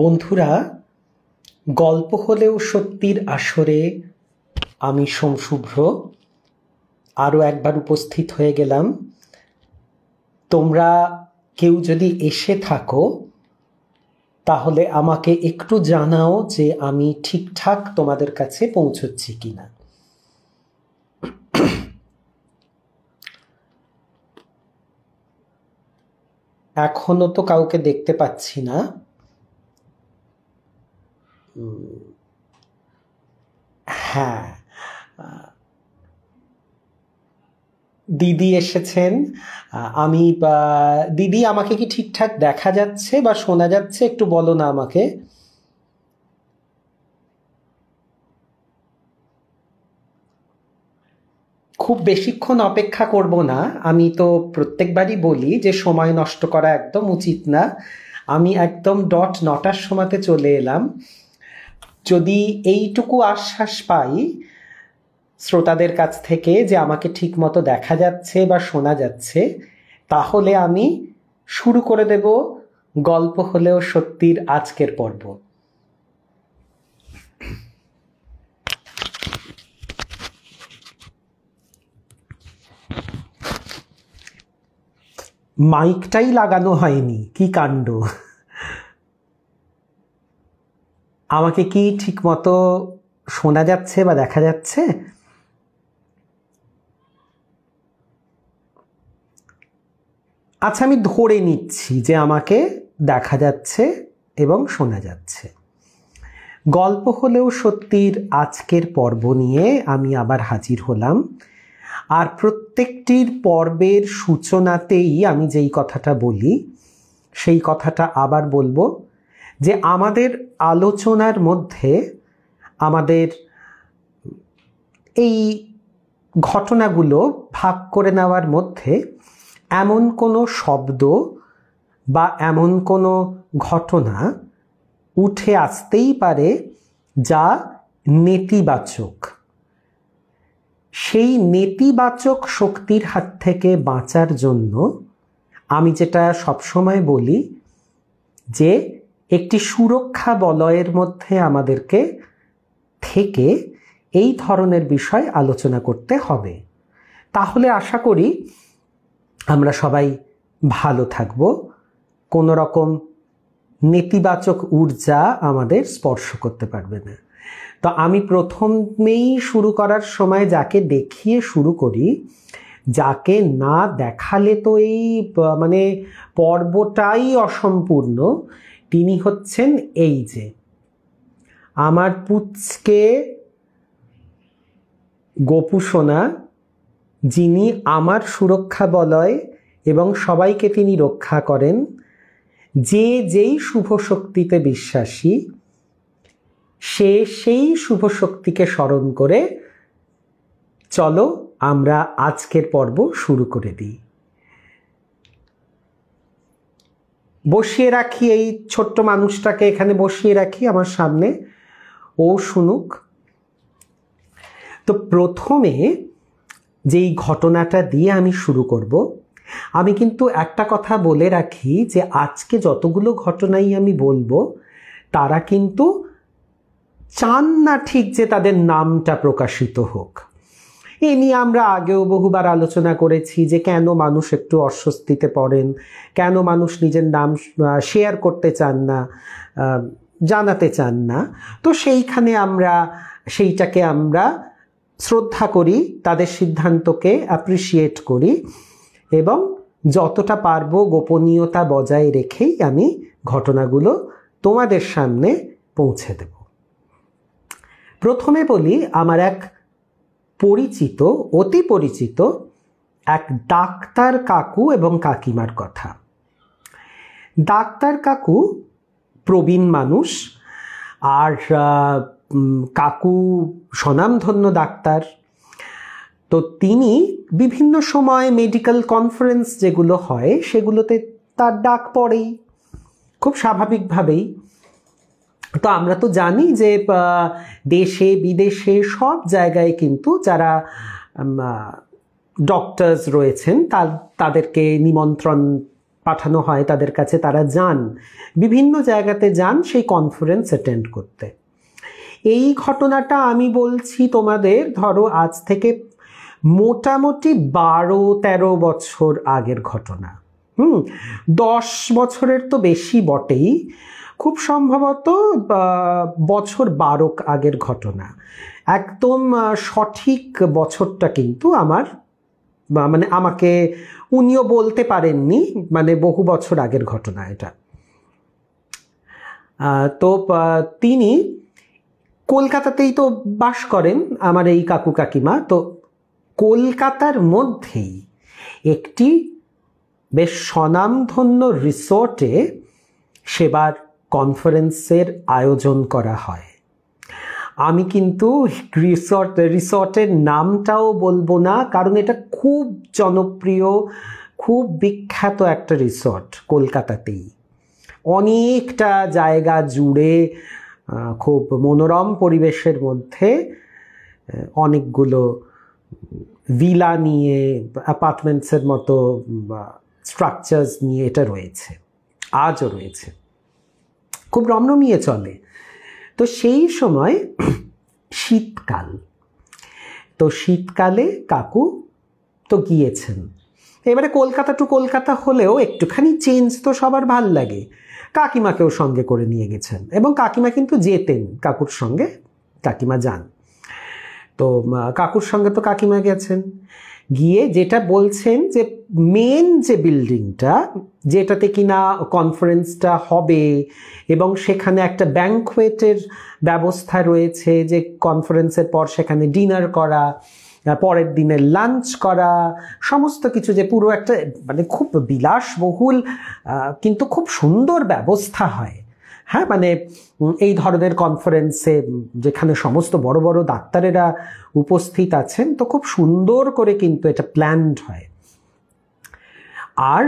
বন্ধুরা গল্প হলেও সত্যির আসরে আমি সোমশুভ্র আরও একবার উপস্থিত হয়ে গেলাম তোমরা কেউ যদি এসে থাকো তাহলে আমাকে একটু জানাও যে আমি ঠিকঠাক তোমাদের কাছে পৌঁছচ্ছি কি না এখনও তো কাউকে দেখতে পাচ্ছি না হ্যাঁ দিদি এসেছেন আমি দিদি আমাকে কি ঠিকঠাক দেখা যাচ্ছে বা শোনা যাচ্ছে একটু বলো না আমাকে খুব বেশিক্ষণ অপেক্ষা করব না আমি তো প্রত্যেকবারই বলি যে সময় নষ্ট করা একদম উচিত না আমি একদম ডট নটার সময়তে চলে এলাম যদি এইটুকু আশ্বাস পাই শ্রোতাদের কাছ থেকে যে আমাকে ঠিকমতো দেখা যাচ্ছে বা শোনা যাচ্ছে তাহলে আমি শুরু করে দেব গল্প হলেও সত্যির আজকের পর্ব মাইকটাই লাগানো হয়নি কি কাণ্ড আমাকে কি ঠিকমতো শোনা যাচ্ছে বা দেখা যাচ্ছে আচ্ছা আমি ধরে নিচ্ছি যে আমাকে দেখা যাচ্ছে এবং শোনা যাচ্ছে গল্প হলেও সত্যির আজকের পর্ব নিয়ে আমি আবার হাজির হলাম আর প্রত্যেকটির পর্বের সূচনাতেই আমি যেই কথাটা বলি সেই কথাটা আবার বলবো যে আমাদের আলোচনার মধ্যে আমাদের এই ঘটনাগুলো ভাগ করে নেওয়ার মধ্যে এমন কোনো শব্দ বা এমন কোনো ঘটনা উঠে আসতেই পারে যা নেতিবাচক সেই নেতিবাচক শক্তির হাত থেকে বাঁচার জন্য আমি যেটা সবসময় বলি যে একটি সুরক্ষা বলয়ের মধ্যে আমাদেরকে থেকে এই ধরনের বিষয় আলোচনা করতে হবে তাহলে আশা করি আমরা সবাই ভালো থাকব কোনো রকম নেতিবাচক ঊর্জা আমাদের স্পর্শ করতে পারবে না তো আমি প্রথমেই শুরু করার সময় যাকে দেখিয়ে শুরু করি যাকে না দেখালে তো এই মানে পর্বটাই অসম্পূর্ণ তিনি হচ্ছেন এই যে আমার পুচকে গোপুসোনা যিনি আমার সুরক্ষা বলয় এবং সবাইকে তিনি রক্ষা করেন যে যেই শুভ শক্তিতে বিশ্বাসী সে সেই শুভ শক্তিকে স্মরণ করে চলো আমরা আজকের পর্ব শুরু করে দিই বসিয়ে রাখি এই ছোট্ট মানুষটাকে এখানে বসিয়ে রাখি আমার সামনে ও শুনুক তো প্রথমে যেই ঘটনাটা দিয়ে আমি শুরু করব আমি কিন্তু একটা কথা বলে রাখি যে আজকে যতগুলো ঘটনাই আমি বলবো তারা কিন্তু চান না ঠিক যে তাদের নামটা প্রকাশিত হোক এ নিয়ে আমরা আগেও বহুবার আলোচনা করেছি যে কেন মানুষ একটু অস্বস্তিতে পড়েন কেন মানুষ নিজের নাম শেয়ার করতে চান না জানাতে চান না তো সেইখানে আমরা সেইটাকে আমরা শ্রদ্ধা করি তাদের সিদ্ধান্তকে অ্যাপ্রিসিয়েট করি এবং যতটা পারবো গোপনীয়তা বজায় রেখেই আমি ঘটনাগুলো তোমাদের সামনে পৌঁছে দেব প্রথমে বলি আমার এক পরিচিত অতি পরিচিত এক ডাক্তার কাকু এবং কাকিমার কথা ডাক্তার কাকু প্রবীণ মানুষ আর কাকু স্বনামধন্য ডাক্তার তো তিনি বিভিন্ন সময় মেডিকেল কনফারেন্স যেগুলো হয় সেগুলোতে তার ডাক পড়েই খুব স্বাভাবিকভাবেই তো আমরা তো জানি যে দেশে বিদেশে সব জায়গায় কিন্তু যারা ডক্টরস রয়েছেন তাদেরকে নিমন্ত্রণ পাঠানো হয় তাদের কাছে তারা যান বিভিন্ন জায়গাতে যান সেই কনফারেন্স অ্যাটেন্ড করতে এই ঘটনাটা আমি বলছি তোমাদের ধরো আজ থেকে মোটামুটি বারো তেরো বছর আগের ঘটনা হুম দশ বছরের তো বেশি বটেই খুব সম্ভবত বছর বারোক আগের ঘটনা একদম সঠিক বছরটা কিন্তু আমার মানে আমাকে উনিও বলতে পারেননি মানে বহু বছর আগের ঘটনা এটা তো তিনি কলকাতাতেই তো বাস করেন আমার এই কাকু কাকিমা তো কলকাতার মধ্যেই একটি বেশ স্বনামধন্য রিসোর্টে সেবার কনফারেন্সের আয়োজন করা হয় আমি কিন্তু রিসর্ট রিসর্টের নামটাও বলবো না কারণ এটা খুব জনপ্রিয় খুব বিখ্যাত একটা রিসর্ট কলকাতাতেই অনেকটা জায়গা জুড়ে খুব মনোরম পরিবেশের মধ্যে অনেকগুলো ভিলা নিয়ে অ্যাপার্টমেন্টসের মতো স্ট্রাকচার্স নিয়ে এটা রয়েছে আজও রয়েছে খুব রমরমিয়ে চলে তো সেই সময় শীতকাল তো শীতকালে কাকু তো গিয়েছেন এবারে কলকাতা টু কলকাতা হলেও একটুখানি চেঞ্জ তো সবার ভাল লাগে কাকিমাকেও সঙ্গে করে নিয়ে গেছেন এবং কাকিমা কিন্তু যেতেন কাকুর সঙ্গে কাকিমা যান তো কাকুর সঙ্গে তো কাকিমা গেছেন গিয়ে যেটা বলছেন যে মেন যে বিল্ডিংটা যেটাতে কিনা কনফারেন্সটা হবে এবং সেখানে একটা ব্যাংকুয়েটের ব্যবস্থা রয়েছে যে কনফারেন্সের পর সেখানে ডিনার করা পরের দিনের লাঞ্চ করা সমস্ত কিছু যে পুরো একটা মানে খুব বিলাসবহুল কিন্তু খুব সুন্দর ব্যবস্থা হয় হ্যাঁ মানে এই ধরনের কনফারেন্সে যেখানে সমস্ত বড় বড় ডাক্তারেরা উপস্থিত আছেন তো খুব সুন্দর করে কিন্তু এটা প্ল্যান্ড হয় আর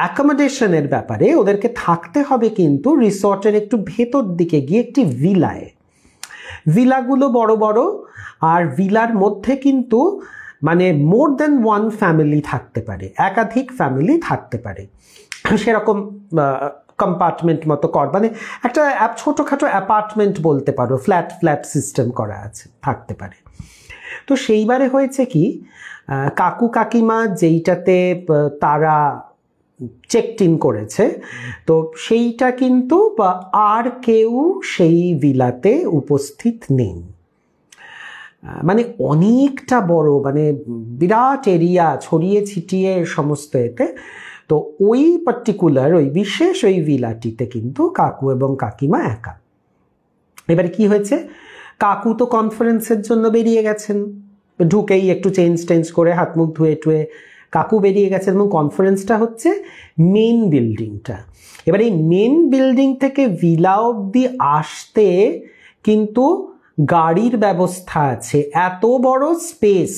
অ্যাকোমোডেশনের ব্যাপারে ওদেরকে থাকতে হবে কিন্তু রিসর্টের একটু ভেতর দিকে গিয়ে একটি ভিলায় ভিলাগুলো বড় বড় আর ভিলার মধ্যে কিন্তু মানে মোর দেন ওয়ান ফ্যামিলি থাকতে পারে একাধিক ফ্যামিলি থাকতে পারে সেরকম কম্পার্টমেন্ট মতো কর মানে একটা ছোটোখাটো অ্যাপার্টমেন্ট বলতে পারো ফ্ল্যাট ফ্ল্যাট সিস্টেম করা আছে থাকতে পারে তো সেইবারে হয়েছে কি কাকু কাকিমা যেইটাতে তারা চেক ইন করেছে তো সেইটা কিন্তু আর কেউ সেই ভিলাতে উপস্থিত নেই মানে অনেকটা বড় মানে বিরাট এরিয়া ছড়িয়ে ছিটিয়ে সমস্ত এতে তো ওই পার্টিকুলার ওই বিশেষ ওই ভিলাটিতে কিন্তু কাকু এবং কাকিমা একা এবারে কি হয়েছে কাকু তো কনফারেন্সের জন্য বেরিয়ে গেছেন ঢুকেই একটু চেঞ্জ টেঞ্জ করে হাত মুখ ধুয়ে টুয়ে কাকু বেরিয়ে গেছে এবং কনফারেন্সটা হচ্ছে মেন বিল্ডিংটা এবার এই মেন বিল্ডিং থেকে ভিলা অব্দি আসতে কিন্তু গাড়ির ব্যবস্থা আছে এত বড় স্পেস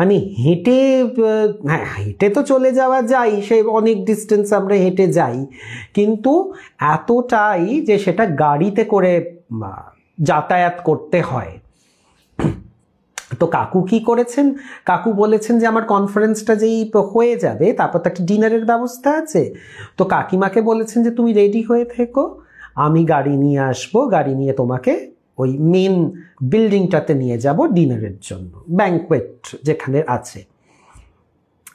মানে হেঁটে হ্যাঁ হেঁটে তো চলে যাওয়া যাই সে অনেক ডিস্টেন্স আমরা হেঁটে যাই কিন্তু এতটাই যে সেটা গাড়িতে করে যাতায়াত করতে হয় তো কাকু কি করেছেন কাকু বলেছেন যে আমার কনফারেন্সটা যেই হয়ে যাবে তারপর তো একটা ডিনারের ব্যবস্থা আছে তো কাকিমাকে বলেছেন যে তুমি রেডি হয়ে থেকো আমি গাড়ি নিয়ে আসবো গাড়ি নিয়ে তোমাকে ওই মেন বিল্ডিংটাতে নিয়ে যাব ডিনারের জন্য ব্যাঙ্কোয়েট যেখানে আছে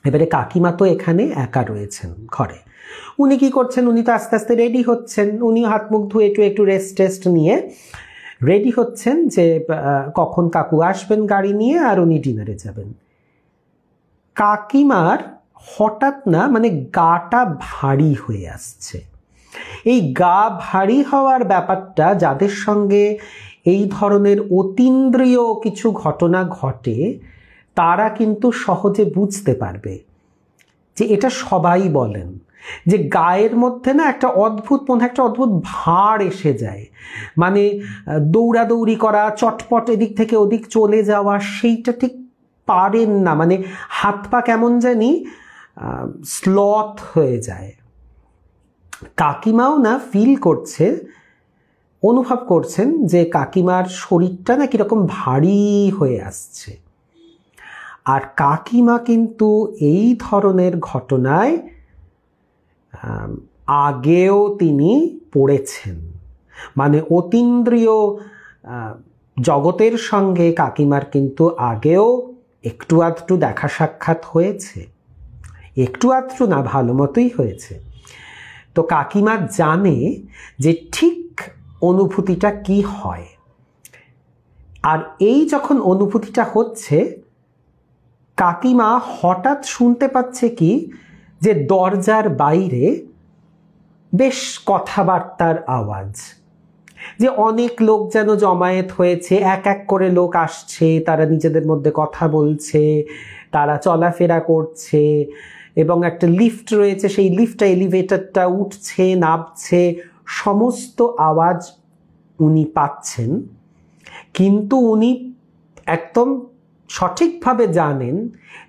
এবারে কাকিমা তো এখানে একা রয়েছেন ঘরে উনি কি করছেন উনি তো আস্তে আস্তে রেডি হচ্ছেন উনি হাত মুখ ধুয়ে একটু একটু রেস্ট টেস্ট নিয়ে রেডি হচ্ছেন যে কখন কাকু আসবেন গাড়ি নিয়ে আর উনি ডিনারে যাবেন কাকিমার হঠাৎ না মানে গাটা ভারী হয়ে আসছে এই গা ভারী হওয়ার ব্যাপারটা যাদের সঙ্গে এই ধরনের অতীন্দ্রিয় কিছু ঘটনা ঘটে তারা কিন্তু সহজে বুঝতে পারবে যে এটা সবাই বলেন যে গায়ের মধ্যে না একটা অদ্ভুত মনে একটা অদ্ভুত ভার এসে যায় মানে দৌড়াদৌড়ি করা চটপট এদিক থেকে ওদিক চলে যাওয়া সেইটা ঠিক পারেন না মানে হাত পা কেমন জানি স্লথ হয়ে যায় কাকিমাও না ফিল করছে অনুভব করছেন যে কাকিমার শরীরটা না কীরকম ভারী হয়ে আসছে আর কাকিমা কিন্তু এই ধরনের ঘটনায় আগেও তিনি পড়েছেন মানে অতীন্দ্রিয় জগতের সঙ্গে কাকিমার কিন্তু আগেও একটু আধটু দেখা সাক্ষাৎ হয়েছে একটু আধটু না ভালো মতোই হয়েছে তো কাকিমা জানে যে ঠিক অনুভূতিটা কি হয় আর এই যখন অনুভূতিটা হচ্ছে কাকিমা হঠাৎ শুনতে পাচ্ছে কি যে দরজার বাইরে বেশ কথাবার্তার আওয়াজ যে অনেক লোক যেন জমায়েত হয়েছে এক এক করে লোক আসছে তারা নিজেদের মধ্যে কথা বলছে তারা চলাফেরা করছে এবং একটা লিফট রয়েছে সেই লিফটটা এলিভেটরটা উঠছে নামছে সমস্ত আওয়াজ উনি পাচ্ছেন কিন্তু উনি একদম সঠিকভাবে জানেন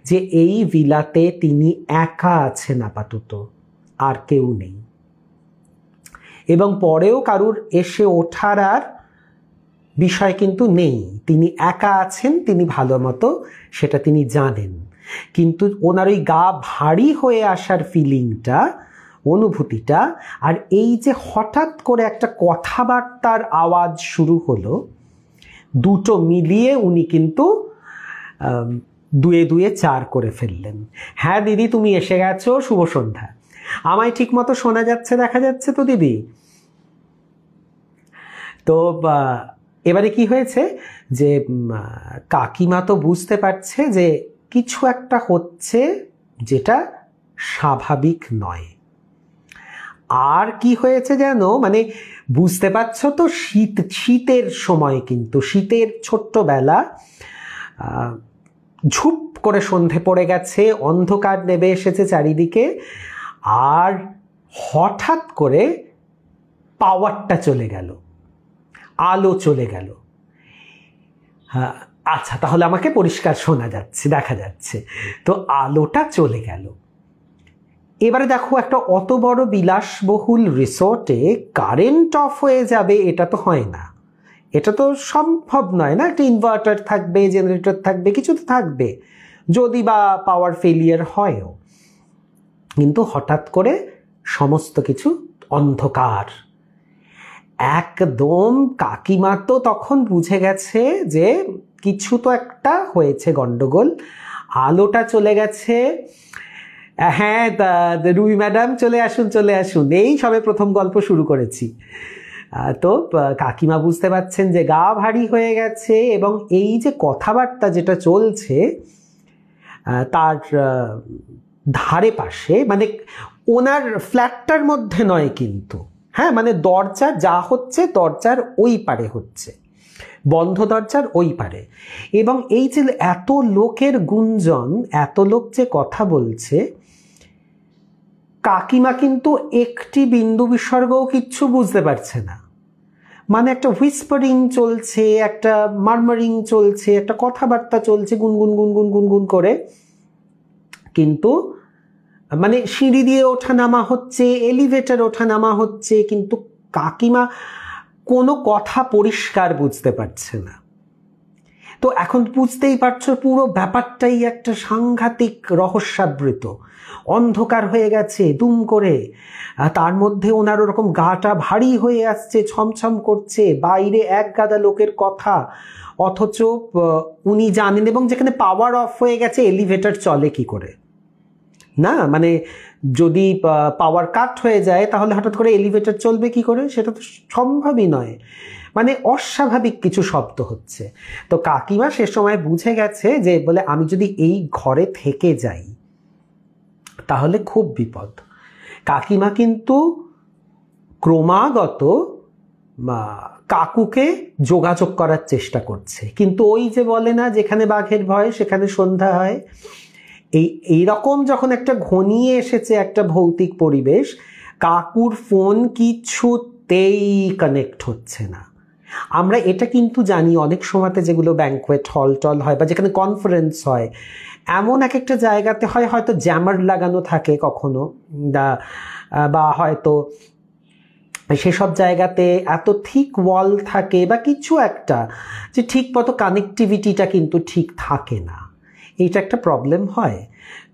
যে এই ভিলাতে তিনি একা আছেন আপাতত আর কেউ নেই এবং পরেও কারুর এসে ওঠার আর বিষয় কিন্তু নেই তিনি একা আছেন তিনি ভালো মতো সেটা তিনি জানেন কিন্তু ওনার ওই গা ভারী হয়ে আসার ফিলিংটা অনুভূতিটা আর এই যে হঠাৎ করে একটা কথাবার্তার আওয়াজ শুরু হলো দুটো মিলিয়ে উনি কিন্তু দুয়ে দুয়ে চার করে ফেললেন হ্যাঁ দিদি তুমি এসে গেছো শুভ সন্ধ্যা আমায় ঠিকমতো শোনা যাচ্ছে দেখা যাচ্ছে তো দিদি তো এবারে কি হয়েছে যে কাকিমা তো বুঝতে পারছে যে কিছু একটা হচ্ছে যেটা স্বাভাবিক নয় আর কি হয়েছে যেন মানে বুঝতে পারছো তো শীত শীতের সময় কিন্তু শীতের ছোট্টবেলা ঝুপ করে সন্ধে পড়ে গেছে অন্ধকার নেমে এসেছে চারিদিকে আর হঠাৎ করে পাওয়ারটা চলে গেল আলো চলে গেল হ্যাঁ আচ্ছা তাহলে আমাকে পরিষ্কার শোনা যাচ্ছে দেখা যাচ্ছে তো আলোটা চলে গেল এবারে দেখো একটা অত বড় বিলাসবহুল রিসোর্টে কারেন্ট অফ হয়ে যাবে এটা তো হয় না এটা তো সম্ভব নয় না একটা ইনভার্টার থাকবে জেনারেটর থাকবে কিছু তো থাকবে যদি বা পাওয়ার ফেলিয়ার হয়ও কিন্তু হঠাৎ করে সমস্ত কিছু অন্ধকার একদম কাকিমা তো তখন বুঝে গেছে যে কিছু তো একটা হয়েছে গণ্ডগোল আলোটা চলে গেছে হ্যাঁ তা রুই ম্যাডাম চলে আসুন চলে আসুন এই সবে প্রথম গল্প শুরু করেছি তো কাকিমা বুঝতে পারছেন যে গা ভারী হয়ে গেছে এবং এই যে কথাবার্তা যেটা চলছে তার ধারে পাশে মানে ওনার ফ্ল্যাটটার মধ্যে নয় কিন্তু হ্যাঁ মানে দরজা যা হচ্ছে দরজার ওই পারে হচ্ছে বন্ধ দরজার ওই পারে এবং এই যে এত লোকের গুঞ্জন এত লোক যে কথা বলছে কাকিমা কিন্তু একটি বিন্দু বিসর্গও কিচ্ছু বুঝতে পারছে না মানে একটা হুইসপারিং চলছে একটা মারমারিং চলছে একটা কথাবার্তা চলছে গুনগুন গুনগুন গুনগুন করে কিন্তু মানে সিঁড়ি দিয়ে ওঠা নামা হচ্ছে এলিভেটার ওঠা নামা হচ্ছে কিন্তু কাকিমা কোনো কথা পরিষ্কার বুঝতে পারছে না তো এখন বুঝতেই পারছো পুরো ব্যাপারটাই একটা সাংঘাতিক রহস্যাবৃত অন্ধকার হয়ে গেছে দুম করে তার মধ্যে ওনার ওরকম গাটা ভারী হয়ে আসছে ছমছম করছে বাইরে এক গাদা লোকের কথা অথচ উনি জানেন এবং যেখানে পাওয়ার অফ হয়ে গেছে এলিভেটর চলে কি করে না মানে যদি পাওয়ার কাট হয়ে যায় তাহলে হঠাৎ করে এলিভেটর চলবে কি করে সেটা তো সম্ভবই নয় মানে অস্বাভাবিক কিছু শব্দ হচ্ছে তো কাকিমা সে সময় বুঝে গেছে যে বলে আমি যদি এই ঘরে থেকে যাই তাহলে খুব বিপদ কাকিমা কিন্তু ক্রমাগত কাকুকে যোগাযোগ করার চেষ্টা করছে কিন্তু ওই যে বলে না যেখানে বাঘের ভয় সেখানে সন্ধ্যা হয় এই এইরকম যখন একটা ঘনিয়ে এসেছে একটা ভৌতিক পরিবেশ কাকুর ফোন কিছুতেই কানেক্ট হচ্ছে না আমরা এটা কিন্তু জানি অনেক সময়তে যেগুলো ব্যাঙ্কোয়েট হল টল হয় বা যেখানে কনফারেন্স হয় এমন এক একটা জায়গাতে হয় হয়তো জ্যামার লাগানো থাকে কখনো বা হয়তো সেসব জায়গাতে এত ঠিক ওয়াল থাকে বা কিছু একটা যে ঠিক মতো কানেকটিভিটিটা কিন্তু ঠিক থাকে না এইটা একটা প্রবলেম হয়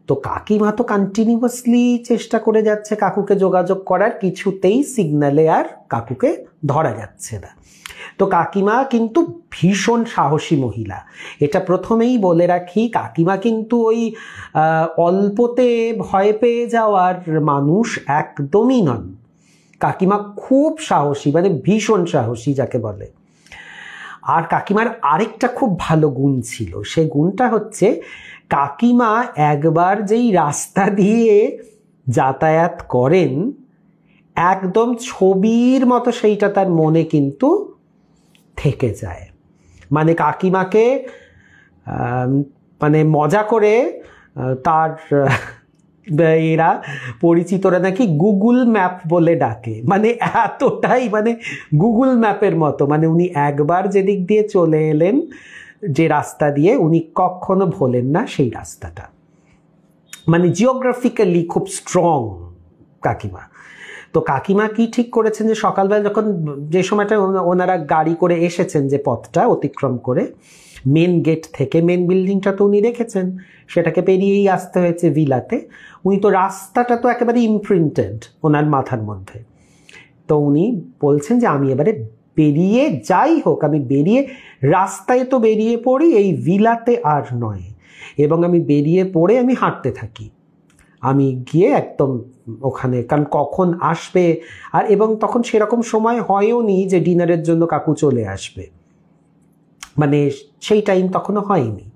তো কাকিমা তো কন্টিনিউয়াসলি চেষ্টা করে যাচ্ছে কাকুকে যোগাযোগ করার কিছুতেই সিগনালে আর কাকুকে ধরা যাচ্ছে না তো কাকিমা কিন্তু ভীষণ সাহসী মহিলা এটা প্রথমেই বলে রাখি কাকিমা কিন্তু ওই অল্পতে ভয় পেয়ে যাওয়ার মানুষ একদমই নন কাকিমা খুব সাহসী মানে ভীষণ সাহসী যাকে বলে আর কাকিমার আরেকটা খুব ভালো গুণ ছিল সে গুণটা হচ্ছে কাকিমা একবার যেই রাস্তা দিয়ে যাতায়াত করেন একদম ছবির মতো সেইটা তার মনে কিন্তু থেকে যায় মানে কাকিমাকে মানে মজা করে তার এরা পরিচিতরা নাকি গুগল ম্যাপ বলে ডাকে মানে এতটাই মানে গুগল ম্যাপের মতো মানে উনি একবার যেদিক দিয়ে চলে এলেন যে রাস্তা দিয়ে উনি কখনো ভোলেন না সেই রাস্তাটা মানে জিওগ্রাফিক্যালি খুব স্ট্রং কাকিমা তো কাকিমা কি ঠিক করেছেন যে সকালবেলা যখন যে সময়টা ওনারা গাড়ি করে এসেছেন যে পথটা অতিক্রম করে মেন গেট থেকে মেন বিল্ডিংটা তো উনি দেখেছেন সেটাকে পেরিয়েই আসতে হয়েছে ভিলাতে উনি তো রাস্তাটা তো একেবারে ইমপ্রিন্টেড ওনার মাথার মধ্যে তো উনি বলছেন যে আমি এবারে বেরিয়ে যাই হোক আমি বেরিয়ে রাস্তায় তো বেরিয়ে পড়ি এই ভিলাতে আর নয় এবং আমি বেরিয়ে পড়ে আমি হাঁটতে থাকি আমি গিয়ে একদম ওখানে কারণ কখন আসবে আর এবং তখন সেরকম সময় হয়ও নি যে ডিনারের জন্য কাকু চলে আসবে মানে সেই টাইম তখনও হয়নি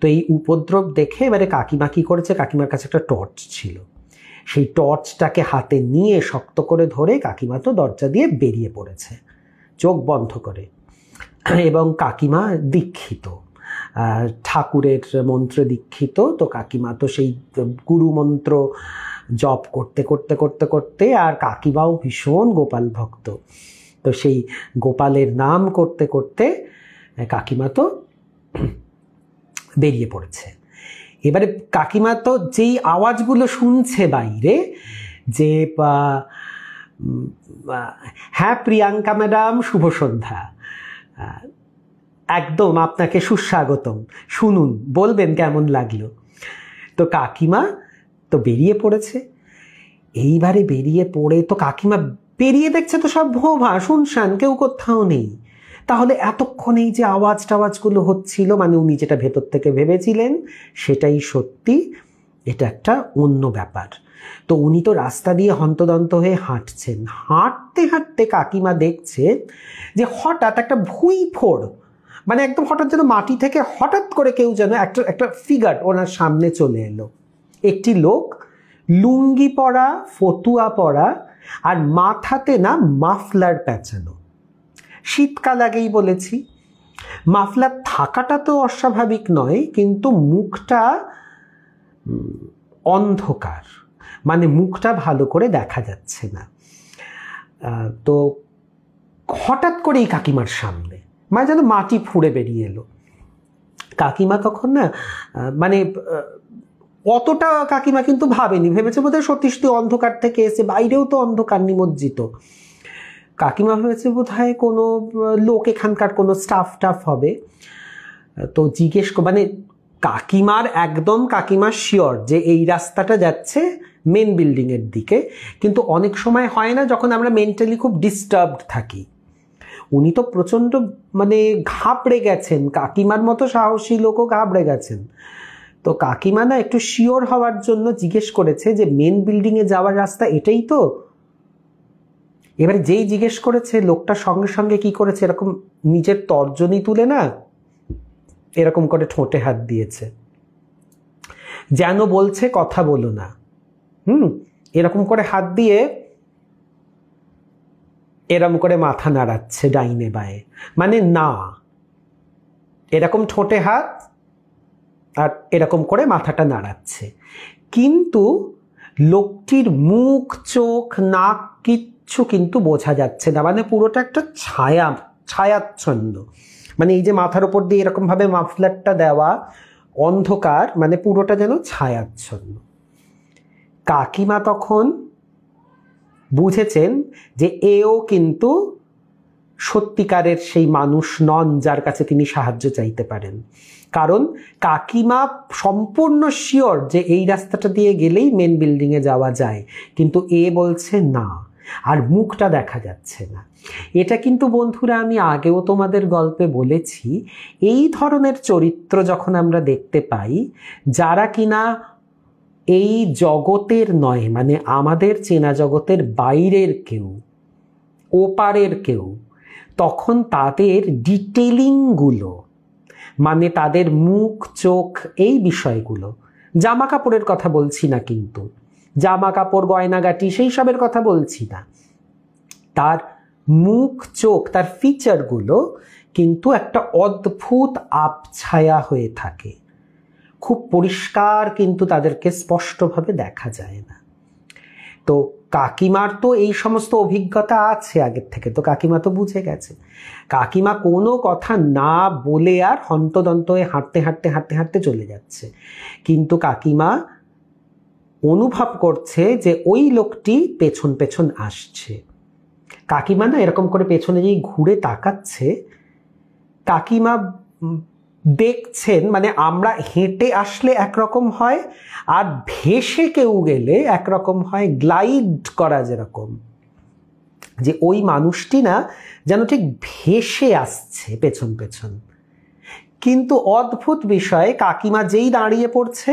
তো এই উপদ্রব দেখে এবারে কাকিমা কী করেছে কাকিমার কাছে একটা টর্চ ছিল সেই টর্চটাকে হাতে নিয়ে শক্ত করে ধরে কাকিমা তো দরজা দিয়ে বেরিয়ে পড়েছে চোখ বন্ধ করে এবং কাকিমা দীক্ষিত ঠাকুরের মন্ত্রে দীক্ষিত তো কাকিমা তো সেই গুরু মন্ত্র জপ করতে করতে করতে করতে আর কাকিমাও ভীষণ গোপাল ভক্ত তো সেই গোপালের নাম করতে করতে কাকিমা তো বেরিয়ে পড়ছে এবারে কাকিমা তো যেই আওয়াজগুলো শুনছে বাইরে যে হ্যাঁ প্রিয়াঙ্কা ম্যাডাম শুভ সন্ধ্যা একদম আপনাকে সুস্বাগতম শুনুন বলবেন কেমন লাগলো তো কাকিমা তো বেরিয়ে পড়েছে এইবারে বেরিয়ে পড়ে তো কাকিমা বেরিয়ে দেখছে তো সব ভোভা শুনশান কেউ কোথাও নেই তাহলে এতক্ষণ এই যে আওয়াজ টাওয়াজগুলো হচ্ছিল মানে উনি যেটা ভেতর থেকে ভেবেছিলেন সেটাই সত্যি এটা একটা অন্য ব্যাপার তো উনি তো রাস্তা দিয়ে হন্তদন্ত হয়ে হাঁটছেন হাঁটতে হাঁটতে কাকিমা দেখছে যে হঠাৎ একটা ভুই ফোর মানে একদম হঠাৎ যেন মাটি থেকে হঠাৎ করে কেউ যেন একটা একটা ফিগার ওনার সামনে চলে এলো একটি লোক লুঙ্গি পরা ফতুয়া পরা আর মাথাতে না মাফলার প্যাঁচানো শীতকাল আগেই বলেছি মাফলার থাকাটা তো অস্বাভাবিক নয় কিন্তু মুখটা অন্ধকার মানে মুখটা ভালো করে দেখা যাচ্ছে না তো হঠাৎ করেই কাকিমার সামনে মানে যেন মাটি ফুঁড়ে বেরিয়ে এলো কাকিমা তখন না মানে অতটা কাকিমা কিন্তু ভাবেনি ভেবেছে বোধহয় সত্যি অন্ধকার থেকে এসে বাইরেও তো অন্ধকার নিমজ্জিত কাকিমা ভেবেছে বোধ হয় কোনো লোক এখানকার কোনো স্টাফ টাফ হবে তো জিজ্ঞেস মানে কাকিমার একদম কাকিমার শিওর যে এই রাস্তাটা যাচ্ছে মেন বিল্ডিংয়ের দিকে কিন্তু অনেক সময় হয় না যখন আমরা মেন্টালি খুব ডিস্টার্বড থাকি উনি তো প্রচণ্ড মানে ঘাবড়ে গেছেন কাকিমার মতো সাহসী লোকও ঘাবড়ে গেছেন তো কাকিমা না একটু শিওর হওয়ার জন্য জিজ্ঞেস করেছে যে মেন বিল্ডিংয়ে যাওয়ার রাস্তা এটাই তো এবারে যেই জিজ্ঞেস করেছে লোকটা সঙ্গে সঙ্গে কি করেছে এরকম নিজের তর্জনী তুলে না এরকম করে ঠোঁটে হাত দিয়েছে যেন বলছে কথা বলো না হুম এরকম করে হাত দিয়ে এরম করে মাথা নাড়াচ্ছে ডাইনে বায়ে মানে না এরকম ঠোঁটে হাত আর এরকম করে মাথাটা নাড়াচ্ছে কিন্তু লোকটির মুখ চোখ নাক কিচ্ছু কিন্তু বোঝা যাচ্ছে না মানে পুরোটা একটা ছায়া ছায়াচ্ছন্ন মানে এই যে মাথার উপর দিয়ে এরকমভাবে মাফলারটা দেওয়া অন্ধকার মানে পুরোটা যেন ছায়াচ্ছন্ন কাকিমা তখন বুঝেছেন যে এও কিন্তু সত্যিকারের সেই মানুষ নন যার কাছে তিনি সাহায্য চাইতে পারেন কারণ কাকিমা সম্পূর্ণ শিওর যে এই রাস্তাটা দিয়ে গেলেই মেন বিল্ডিংয়ে যাওয়া যায় কিন্তু এ বলছে না আর মুখটা দেখা যাচ্ছে না এটা কিন্তু বন্ধুরা আমি আগেও তোমাদের গল্পে বলেছি এই ধরনের চরিত্র যখন আমরা দেখতে পাই যারা কিনা এই জগতের নয় মানে আমাদের চেনা জগতের বাইরের কেউ ওপারের কেউ তখন তাদের ডিটেলিংগুলো মানে তাদের মুখ চোখ এই বিষয়গুলো জামা কাপড়ের কথা বলছি না কিন্তু জামা কাপড় গয়নাগাটি সেই সবের কথা বলছি না তার মুখ চোখ তার ফিচারগুলো কিন্তু একটা অদ্ভুত আবছায়া হয়ে থাকে খুব পরিষ্কার কিন্তু তাদেরকে স্পষ্টভাবে দেখা যায় না তো কাকিমার তো এই সমস্ত অভিজ্ঞতা আছে আগের থেকে তো কাকিমা তো বুঝে গেছে কাকিমা কোনো কথা না বলে আর হন্তদন্ত হয়ে হাঁটতে হাঁটতে হাঁটতে হাঁটতে চলে যাচ্ছে কিন্তু কাকিমা অনুভব করছে যে ওই লোকটি পেছন পেছন আসছে কাকিমা না এরকম করে পেছনে যেই ঘুরে তাকাচ্ছে কাকিমা দেখছেন মানে আমরা হেঁটে আসলে একরকম হয় আর ভেসে কেউ গেলে একরকম হয় গ্লাইড করা যেরকম যে ওই মানুষটি না যেন ঠিক ভেসে আসছে পেছন পেছন কিন্তু অদ্ভুত বিষয়ে কাকিমা যেই দাঁড়িয়ে পড়ছে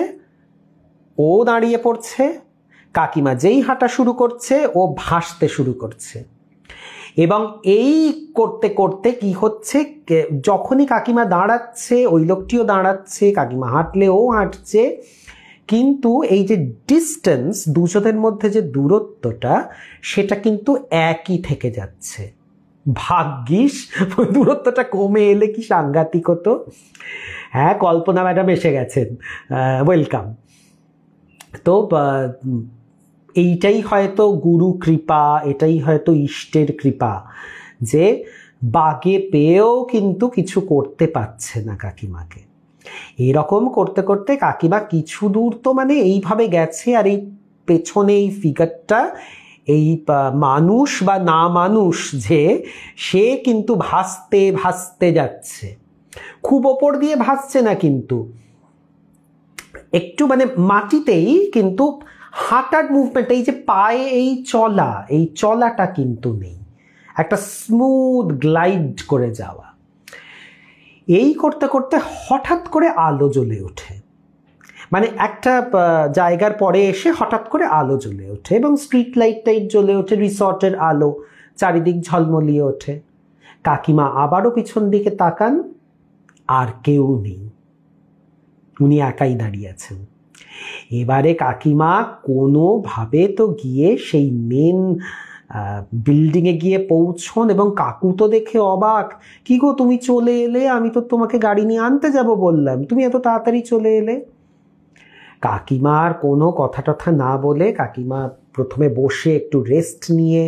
ও দাঁড়িয়ে পড়ছে কাকিমা যেই হাঁটা শুরু করছে ও ভাসতে শুরু করছে এবং এই করতে করতে কি হচ্ছে যখনই কাকিমা দাঁড়াচ্ছে ওই লোকটিও দাঁড়াচ্ছে কাকিমা হাঁটলেও হাঁটছে কিন্তু এই যে ডিস্টেন্স দুজনের মধ্যে যে দূরত্বটা সেটা কিন্তু একই থেকে যাচ্ছে ভাগ্যিস দূরত্বটা কমে এলে কি সাংঘাতিক হতো হ্যাঁ কল্পনা ম্যাডাম এসে গেছেন ওয়েলকাম তো এইটাই হয়তো গুরু কৃপা এটাই হয়তো ইষ্টের কৃপা যে বাগে পেয়েও কিন্তু কিছু করতে পারছে না কাকিমাকে এরকম করতে করতে কাকিমা কিছু দূর তো মানে এইভাবে গেছে আর এই পেছনে এই ফিগারটা এই মানুষ বা না মানুষ যে সে কিন্তু ভাসতে ভাসতে যাচ্ছে খুব ওপর দিয়ে ভাসছে না কিন্তু একটু মানে মাটিতেই কিন্তু হাঁটার মুভমেন্ট এই যে পায়ে এই চলা এই চলাটা কিন্তু নেই একটা স্মুথ গ্লাইড করে যাওয়া এই করতে করতে হঠাৎ করে আলো জ্বলে ওঠে মানে একটা জায়গার পরে এসে হঠাৎ করে আলো জ্বলে ওঠে এবং স্ট্রিট লাইট টাইট জ্বলে ওঠে রিসর্টের আলো চারিদিক ঝলমলিয়ে ওঠে কাকিমা আবারও পিছন দিকে তাকান আর কেউ নেই উনি একাই দাঁড়িয়ে আছেন এবারে কাকিমা কোনোভাবে তো গিয়ে সেই মেন বিল্ডিংয়ে গিয়ে পৌঁছন এবং কাকু তো দেখে অবাক কি গো তুমি চলে এলে আমি তো তোমাকে গাড়ি নিয়ে আনতে যাব বললাম তুমি এত তাড়াতাড়ি চলে এলে কাকিমার কোনো কথা টথা না বলে কাকিমা প্রথমে বসে একটু রেস্ট নিয়ে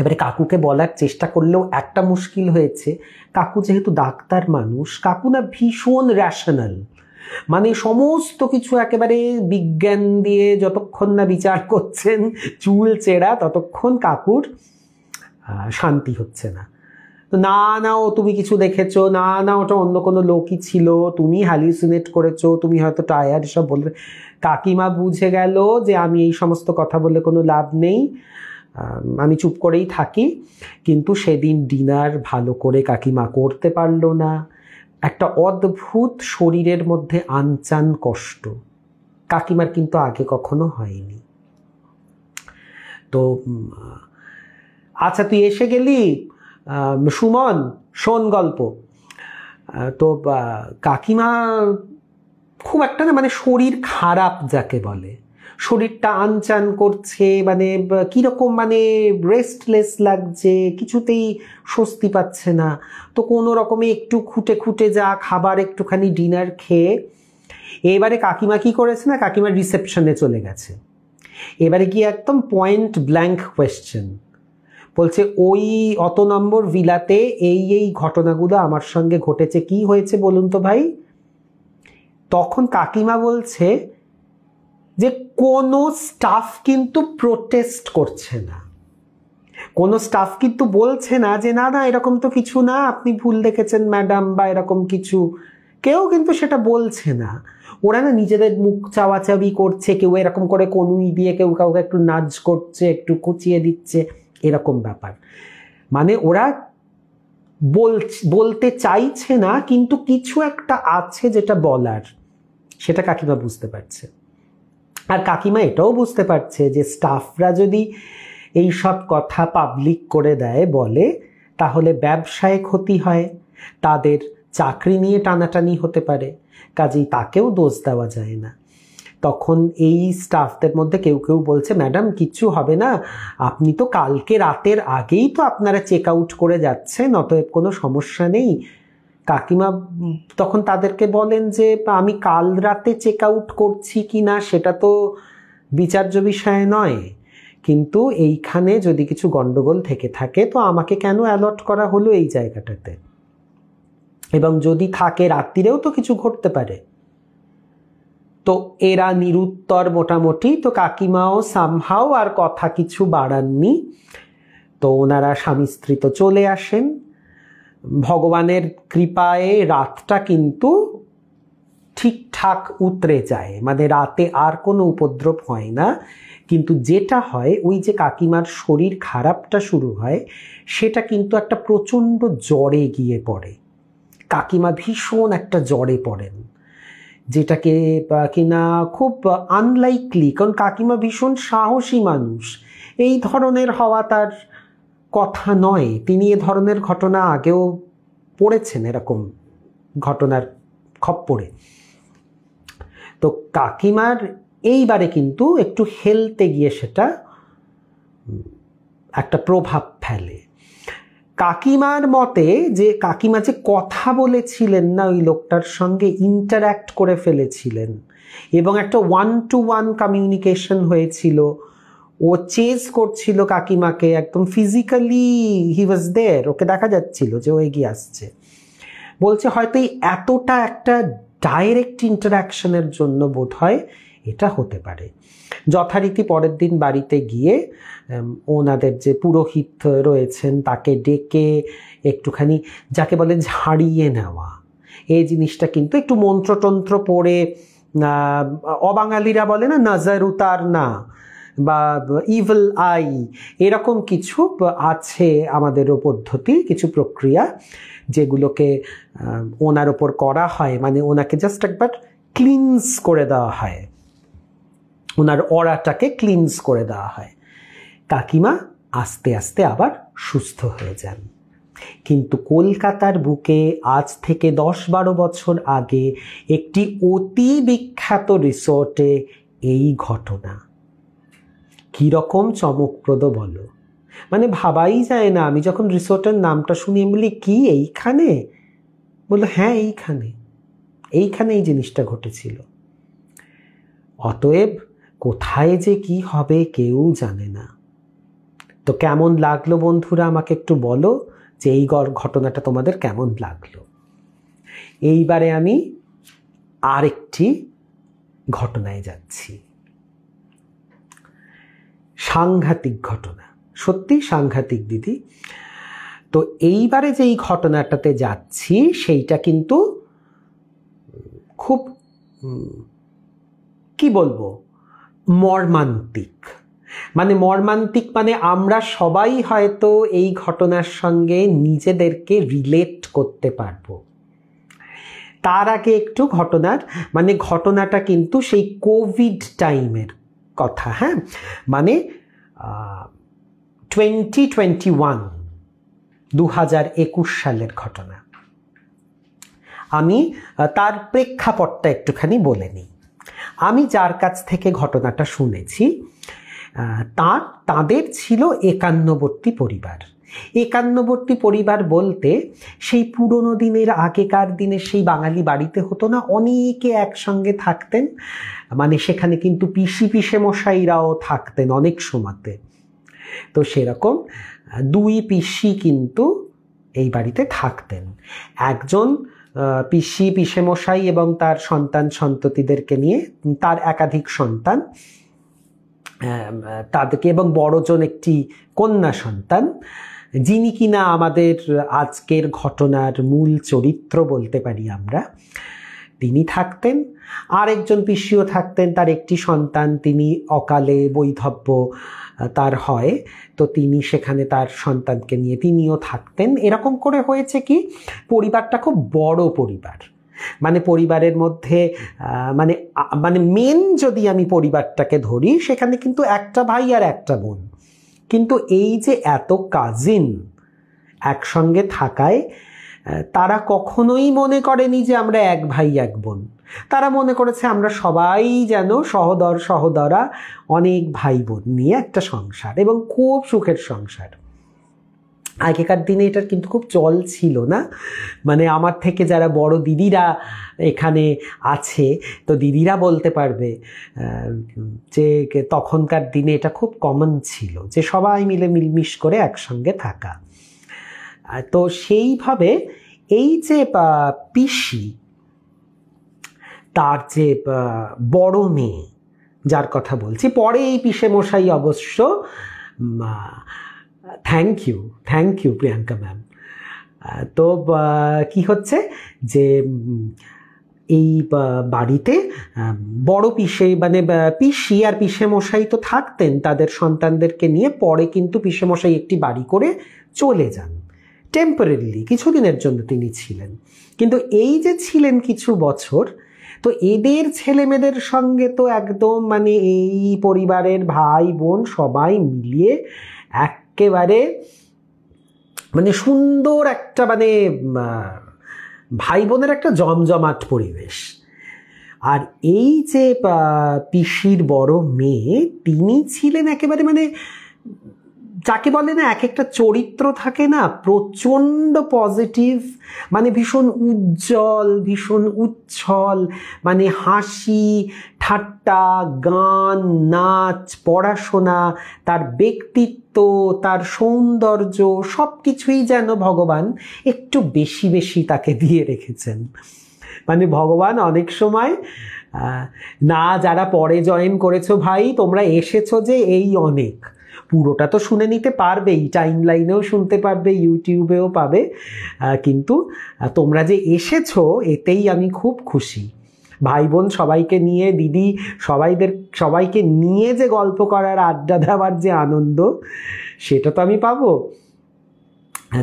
এবারে কাকুকে বলার চেষ্টা করলেও একটা মুশকিল হয়েছে কাকু যেহেতু ডাক্তার মানুষ কাকু না ভীষণ র্যাশনাল মানে সমস্ত কিছু একেবারে বিজ্ঞান দিয়ে যতক্ষণ না বিচার করছেন চুল চেরা ততক্ষণ কাকুর শান্তি হচ্ছে না তো না না ও তুমি কিছু দেখেছো না না ওটা অন্য কোনো লোকই ছিল তুমি হ্যালিউসিনেট করেছো তুমি হয়তো টায়ার সব বলবে কাকিমা বুঝে গেল যে আমি এই সমস্ত কথা বলে কোনো লাভ নেই আমি চুপ করেই থাকি কিন্তু সেদিন ডিনার ভালো করে কাকিমা করতে পারলো না একটা অদ্ভুত শরীরের মধ্যে আনচান কষ্ট কাকিমার কিন্তু আগে কখনো হয়নি তো আচ্ছা তুই এসে গেলি সুমন শোন গল্প তো কাকিমা খুব একটা না মানে শরীর খারাপ যাকে বলে শরীরটা আনচান করছে মানে কীরকম মানে রেস্টলেস লাগছে কিছুতেই স্বস্তি পাচ্ছে না তো কোনো রকমে একটু খুঁটে খুঁটে যা খাবার একটুখানি ডিনার খেয়ে এবারে কাকিমা কী করেছে না কাকিমা রিসেপশনে চলে গেছে এবারে কি একদম পয়েন্ট ব্ল্যাঙ্ক কোয়েশ্চেন বলছে ওই অত নম্বর ভিলাতে এই এই ঘটনাগুলো আমার সঙ্গে ঘটেছে কি হয়েছে বলুন তো ভাই তখন কাকিমা বলছে যে কোনো স্টাফ কিন্তু প্রোটেস্ট করছে না কোনো স্টাফ কিন্তু বলছে না যে না না এরকম তো কিছু না আপনি ভুল দেখেছেন ম্যাডাম বা এরকম কিছু কেউ কিন্তু সেটা বলছে না ওরা না নিজেদের মুখ চাওয়াচাবি করছে কেউ এরকম করে কনুই দিয়ে কেউ কাউকে একটু নাচ করছে একটু কুচিয়ে দিচ্ছে এরকম ব্যাপার মানে ওরা বলতে চাইছে না কিন্তু কিছু একটা আছে যেটা বলার সেটা কাকিমা বুঝতে পারছে আর কাকিমা এটাও বুঝতে পারছে যে স্টাফরা যদি এই সব কথা পাবলিক করে দেয় বলে তাহলে ব্যবসায় ক্ষতি হয় তাদের চাকরি নিয়ে টানাটানি হতে পারে কাজেই তাকেও দোষ দেওয়া যায় না তখন এই স্টাফদের মধ্যে কেউ কেউ বলছে ম্যাডাম কিচ্ছু হবে না আপনি তো কালকে রাতের আগেই তো আপনারা চেক আউট করে যাচ্ছেন অতএব কোনো সমস্যা নেই কাকিমা তখন তাদেরকে বলেন যে আমি কাল রাতে চেক আউট করছি কি না সেটা তো বিচার্য বিষয়ে নয় কিন্তু এইখানে যদি কিছু গণ্ডগোল থেকে থাকে তো আমাকে কেন অ্যালট করা হলো এই জায়গাটাতে এবং যদি থাকে রাত্রিরেও তো কিছু ঘটতে পারে তো এরা নিরুত্তর মোটামুটি তো কাকিমাও সামহাও আর কথা কিছু বাড়াননি তো ওনারা স্বামী স্ত্রী তো চলে আসেন ভগবানের কৃপায় রাতটা কিন্তু ঠিকঠাক উতরে যায় মানে রাতে আর কোনো উপদ্রব হয় না কিন্তু যেটা হয় ওই যে কাকিমার শরীর খারাপটা শুরু হয় সেটা কিন্তু একটা প্রচণ্ড জ্বরে গিয়ে পড়ে কাকিমা ভীষণ একটা জ্বরে পড়েন যেটাকে কিনা খুব আনলাইকলি কারণ কাকিমা ভীষণ সাহসী মানুষ এই ধরনের হওয়া তার কথা নয় তিনি এ ধরনের ঘটনা আগেও পড়েছেন এরকম ঘটনার খপ্পরে তো কাকিমার এইবারে কিন্তু একটু হেলতে গিয়ে সেটা একটা প্রভাব ফেলে কাকিমার মতে যে কাকিমা যে কথা বলেছিলেন না ওই লোকটার সঙ্গে ইন্টারাক্ট করে ফেলেছিলেন এবং একটা ওয়ান টু ওয়ান কমিউনিকেশন হয়েছিল ও চেজ করছিল কাকিমাকে একদম ফিজিক্যালি হি ওয়াজ দেয়ার ওকে দেখা যাচ্ছিল যে ও এগিয়ে আসছে বলছে হয়তো এই এতটা একটা ডাইরেক্ট ইন্টারাকশনের জন্য বোধ হয় এটা হতে পারে যথারীতি পরের দিন বাড়িতে গিয়ে ওনাদের যে পুরোহিত রয়েছেন তাকে ডেকে একটুখানি যাকে বলে ঝাড়িয়ে নেওয়া এই জিনিসটা কিন্তু একটু মন্ত্রতন্ত্র পড়ে অবাঙালিরা বলে না উতার না বা ইভল আই এরকম কিছু আছে আমাদেরও পদ্ধতি কিছু প্রক্রিয়া যেগুলোকে ওনার ওপর করা হয় মানে ওনাকে জাস্ট একবার ক্লিনস করে দেওয়া হয় ওনার অরাটাকে ক্লিনস করে দেওয়া হয় কাকিমা আস্তে আস্তে আবার সুস্থ হয়ে যান কিন্তু কলকাতার বুকে আজ থেকে দশ বারো বছর আগে একটি অতি বিখ্যাত রিসোর্টে এই ঘটনা কীরকম চমকপ্রদ বলো মানে ভাবাই যায় না আমি যখন রিসোর্টের নামটা শুনি আমি বলি কি এইখানে বললো হ্যাঁ এইখানে এইখানে এই জিনিসটা ঘটেছিল অতএব কোথায় যে কি হবে কেউ জানে না তো কেমন লাগলো বন্ধুরা আমাকে একটু বলো যে এই ঘটনাটা তোমাদের কেমন লাগলো এইবারে আমি আরেকটি ঘটনায় যাচ্ছি সাংঘাতিক ঘটনা সত্যি সাংঘাতিক দিদি তো এইবারে যে এই ঘটনাটাতে যাচ্ছি সেইটা কিন্তু খুব কি বলবো মর্মান্তিক মানে মর্মান্তিক মানে আমরা সবাই হয়তো এই ঘটনার সঙ্গে নিজেদেরকে রিলেট করতে পারবো তার আগে একটু ঘটনার মানে ঘটনাটা কিন্তু সেই কোভিড টাইমের কথা হ্যাঁ মানে টোয়েন্টি টোয়েন্টি ওয়ান দু হাজার একুশ সালের ঘটনা আমি তার প্রেক্ষাপটটা একটুখানি বলে নিই আমি যার কাছ থেকে ঘটনাটা শুনেছি তার তাদের ছিল একান্নবর্তী পরিবার একান্নবর্তী পরিবার বলতে সেই পুরনো দিনের আগেকার দিনের সেই বাঙালি বাড়িতে হতো না অনেকে একসঙ্গে থাকতেন মানে সেখানে কিন্তু পিসি পিসে মশাইরাও থাকতেন অনেক সময়তে তো সেরকম দুই পিসি কিন্তু এই বাড়িতে থাকতেন একজন পিসি পিসেমশাই এবং তার সন্তান সন্ততিদেরকে নিয়ে তার একাধিক সন্তান তাদেরকে এবং বড়জন একটি কন্যা সন্তান যিনি কিনা আমাদের আজকের ঘটনার মূল চরিত্র বলতে পারি আমরা তিনি থাকতেন আরেকজন পিসিও থাকতেন তার একটি সন্তান তিনি অকালে বৈধব্য তার হয় তো তিনি সেখানে তার সন্তানকে নিয়ে তিনিও থাকতেন এরকম করে হয়েছে কি পরিবারটা খুব বড় পরিবার মানে পরিবারের মধ্যে মানে মানে মেন যদি আমি পরিবারটাকে ধরি সেখানে কিন্তু একটা ভাই আর একটা বোন কিন্তু এই যে এত কাজিন একসঙ্গে থাকায় তারা কখনোই মনে করেনি যে আমরা এক ভাই এক বোন তারা মনে করেছে আমরা সবাই যেন সহদর সহদরা অনেক ভাই বোন নিয়ে একটা সংসার এবং খুব সুখের সংসার আগেকার দিনে এটার কিন্তু খুব চল ছিল না মানে আমার থেকে যারা বড় দিদিরা এখানে আছে তো দিদিরা বলতে পারবে যে তখনকার দিনে এটা খুব কমন ছিল যে সবাই মিলে মিলমিশ করে একসঙ্গে থাকা তো সেইভাবে এই যে পিসি তার যে বড় মেয়ে যার কথা বলছি পরে এই পিসে মশাই অবশ্য thank you thank you Priyanka ma'am তো কি হচ্ছে যে এই বাড়িতে বড় পিসে মানে পিসি আর পিসে মশাই তো থাকতেন তাদের সন্তানদেরকে নিয়ে পরে কিন্তু পিসে মশাই একটি বাড়ি করে চলে যান টেম্পোরারিলি কিছুদিনের জন্য তিনি ছিলেন কিন্তু এই যে ছিলেন কিছু বছর তো এদের ছেলেমেয়েদের সঙ্গে তো একদম মানে এই পরিবারের ভাই বোন সবাই মিলিয়ে এক একেবারে মানে সুন্দর একটা মানে ভাই বোনের একটা জমজমাট পরিবেশ আর এই যে পিসির বড় মেয়ে তিনি ছিলেন একেবারে মানে যাকে বলে না এক একটা চরিত্র থাকে না প্রচণ্ড পজিটিভ মানে ভীষণ উজ্জ্বল ভীষণ উচ্ছল মানে হাসি ঠাট্টা গান নাচ পড়াশোনা তার ব্যক্তিত্ব তার সৌন্দর্য সব কিছুই যেন ভগবান একটু বেশি বেশি তাকে দিয়ে রেখেছেন মানে ভগবান অনেক সময় না যারা পরে জয়েন করেছো ভাই তোমরা এসেছো যে এই অনেক পুরোটা তো শুনে নিতে পারবেই টাইম লাইনেও শুনতে পারবে ইউটিউবেও পাবে কিন্তু তোমরা যে এসেছো এতেই আমি খুব খুশি ভাই বোন সবাইকে নিয়ে দিদি সবাইদের সবাইকে নিয়ে যে গল্প করার আড্ডা দেওয়ার যে আনন্দ সেটা তো আমি পাবো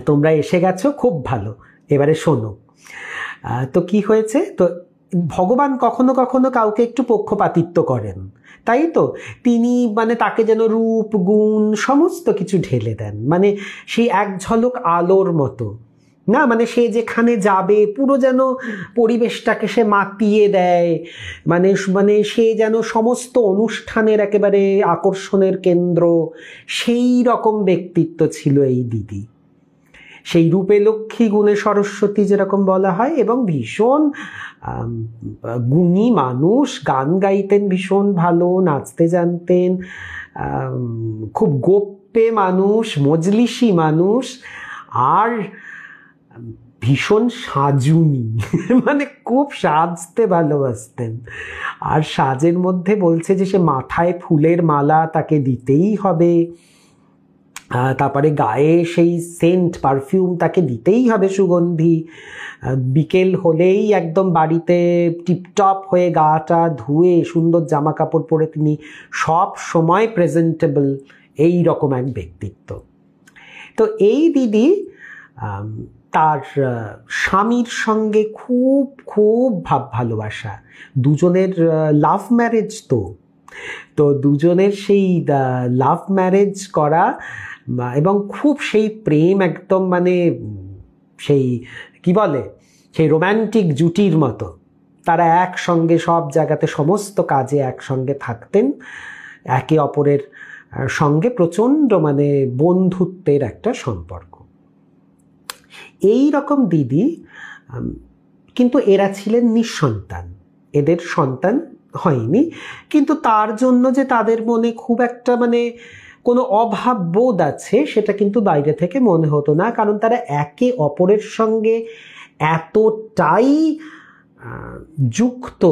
তোমরা এসে গেছো খুব ভালো এবারে শোনো তো কি হয়েছে তো ভগবান কখনো কখনো কাউকে একটু পক্ষপাতিত্ব করেন তাই তো তিনি মানে তাকে যেন রূপ গুণ সমস্ত কিছু ঢেলে দেন মানে সেই এক ঝলক আলোর মতো না মানে সে যেখানে যাবে পুরো যেন পরিবেশটাকে সে মাতিয়ে দেয় মানে মানে সে যেন সমস্ত অনুষ্ঠানের একেবারে আকর্ষণের কেন্দ্র সেই রকম ব্যক্তিত্ব ছিল এই দিদি সেই রূপে লক্ষ্মী গুণে সরস্বতী যেরকম বলা হয় এবং ভীষণ গুণী মানুষ গান গাইতেন ভীষণ ভালো নাচতে জানতেন খুব গোপ্যে মানুষ মজলিসি মানুষ আর ভীষণ সাজুনি মানে খুব সাজতে ভালোবাসতেন আর সাজের মধ্যে বলছে যে সে মাথায় ফুলের মালা তাকে দিতেই হবে তারপরে গায়ে সেই সেন্ট পারফিউম তাকে দিতেই হবে সুগন্ধি বিকেল হলেই একদম বাড়িতে টিপটপ হয়ে গাটা ধুয়ে সুন্দর জামা কাপড় পরে তিনি সব সময় প্রেজেন্টেবল এই রকম এক ব্যক্তিত্ব তো এই দিদি তার স্বামীর সঙ্গে খুব খুব ভাব ভালোবাসা দুজনের লাভ ম্যারেজ তো তো দুজনের সেই লাভ ম্যারেজ করা এবং খুব সেই প্রেম একদম মানে সেই কি বলে সেই রোম্যান্টিক জুটির মতো তারা একসঙ্গে সব জায়গাতে সমস্ত কাজে একসঙ্গে থাকতেন একে অপরের সঙ্গে প্রচণ্ড মানে বন্ধুত্বের একটা সম্পর্ক এই রকম দিদি কিন্তু এরা ছিলেন নিঃসন্তান এদের সন্তান হয়নি কিন্তু তার জন্য যে তাদের মনে খুব একটা মানে কোনো অভাব বোধ আছে সেটা কিন্তু বাইরে থেকে মনে হতো না কারণ তারা একে অপরের সঙ্গে এতটাই যুক্ত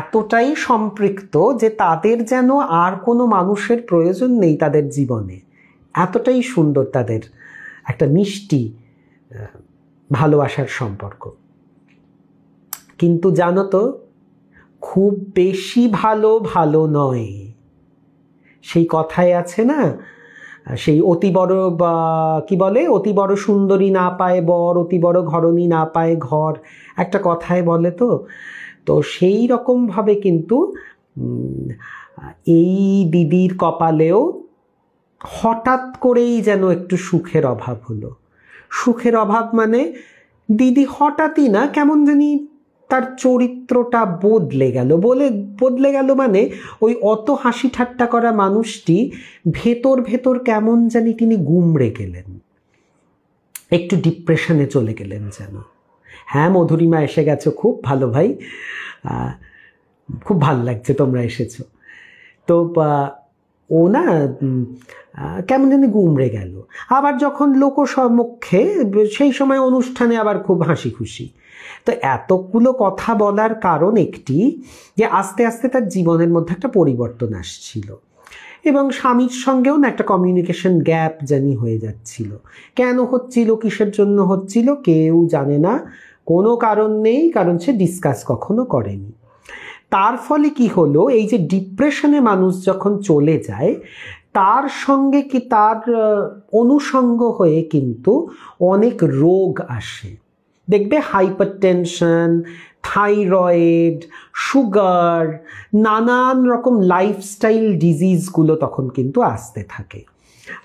এতটাই সম্পৃক্ত যে তাদের যেন আর কোনো মানুষের প্রয়োজন নেই তাদের জীবনে এতটাই সুন্দর তাদের একটা মিষ্টি ভালোবাসার সম্পর্ক কিন্তু জানো তো খুব বেশি ভালো ভালো নয় সেই কথায় আছে না সেই অতি বড় বা কী বলে অতি বড় সুন্দরী না পায় বর অতি বড় ঘরণী না পায় ঘর একটা কথায় বলে তো তো সেই রকমভাবে কিন্তু এই দিদির কপালেও হঠাৎ করেই যেন একটু সুখের অভাব হলো সুখের অভাব মানে দিদি হঠাৎই না কেমন জানি তার চরিত্রটা বদলে গেল বলে বদলে গেল মানে ওই অত হাসি ঠাট্টা করা মানুষটি ভেতর ভেতর কেমন জানি তিনি গুমড়ে গেলেন একটু ডিপ্রেশনে চলে গেলেন যেন হ্যাঁ মধুরিমা এসে গেছো খুব ভালো ভাই খুব ভাল লাগছে তোমরা এসেছো তো ও না কেমন জানি গুমড়ে গেল আবার যখন লোকসমক্ষে সেই সময় অনুষ্ঠানে আবার খুব হাসি খুশি তো এতগুলো কথা বলার কারণ একটি যে আস্তে আস্তে তার জীবনের মধ্যে একটা পরিবর্তন আসছিল এবং স্বামীর সঙ্গেও না একটা কমিউনিকেশন গ্যাপ জানি হয়ে যাচ্ছিল কেন হচ্ছিল কিসের জন্য হচ্ছিল কেউ জানে না কোনো কারণ নেই কারণ সে ডিসকাস কখনো করেনি তার ফলে কি হলো এই যে ডিপ্রেশনে মানুষ যখন চলে যায় তার সঙ্গে কি তার অনুষঙ্গ হয়ে কিন্তু অনেক রোগ আসে দেখবে হাইপারটেনশন থাইরয়েড সুগার নানান রকম লাইফস্টাইল ডিজিজগুলো তখন কিন্তু আসতে থাকে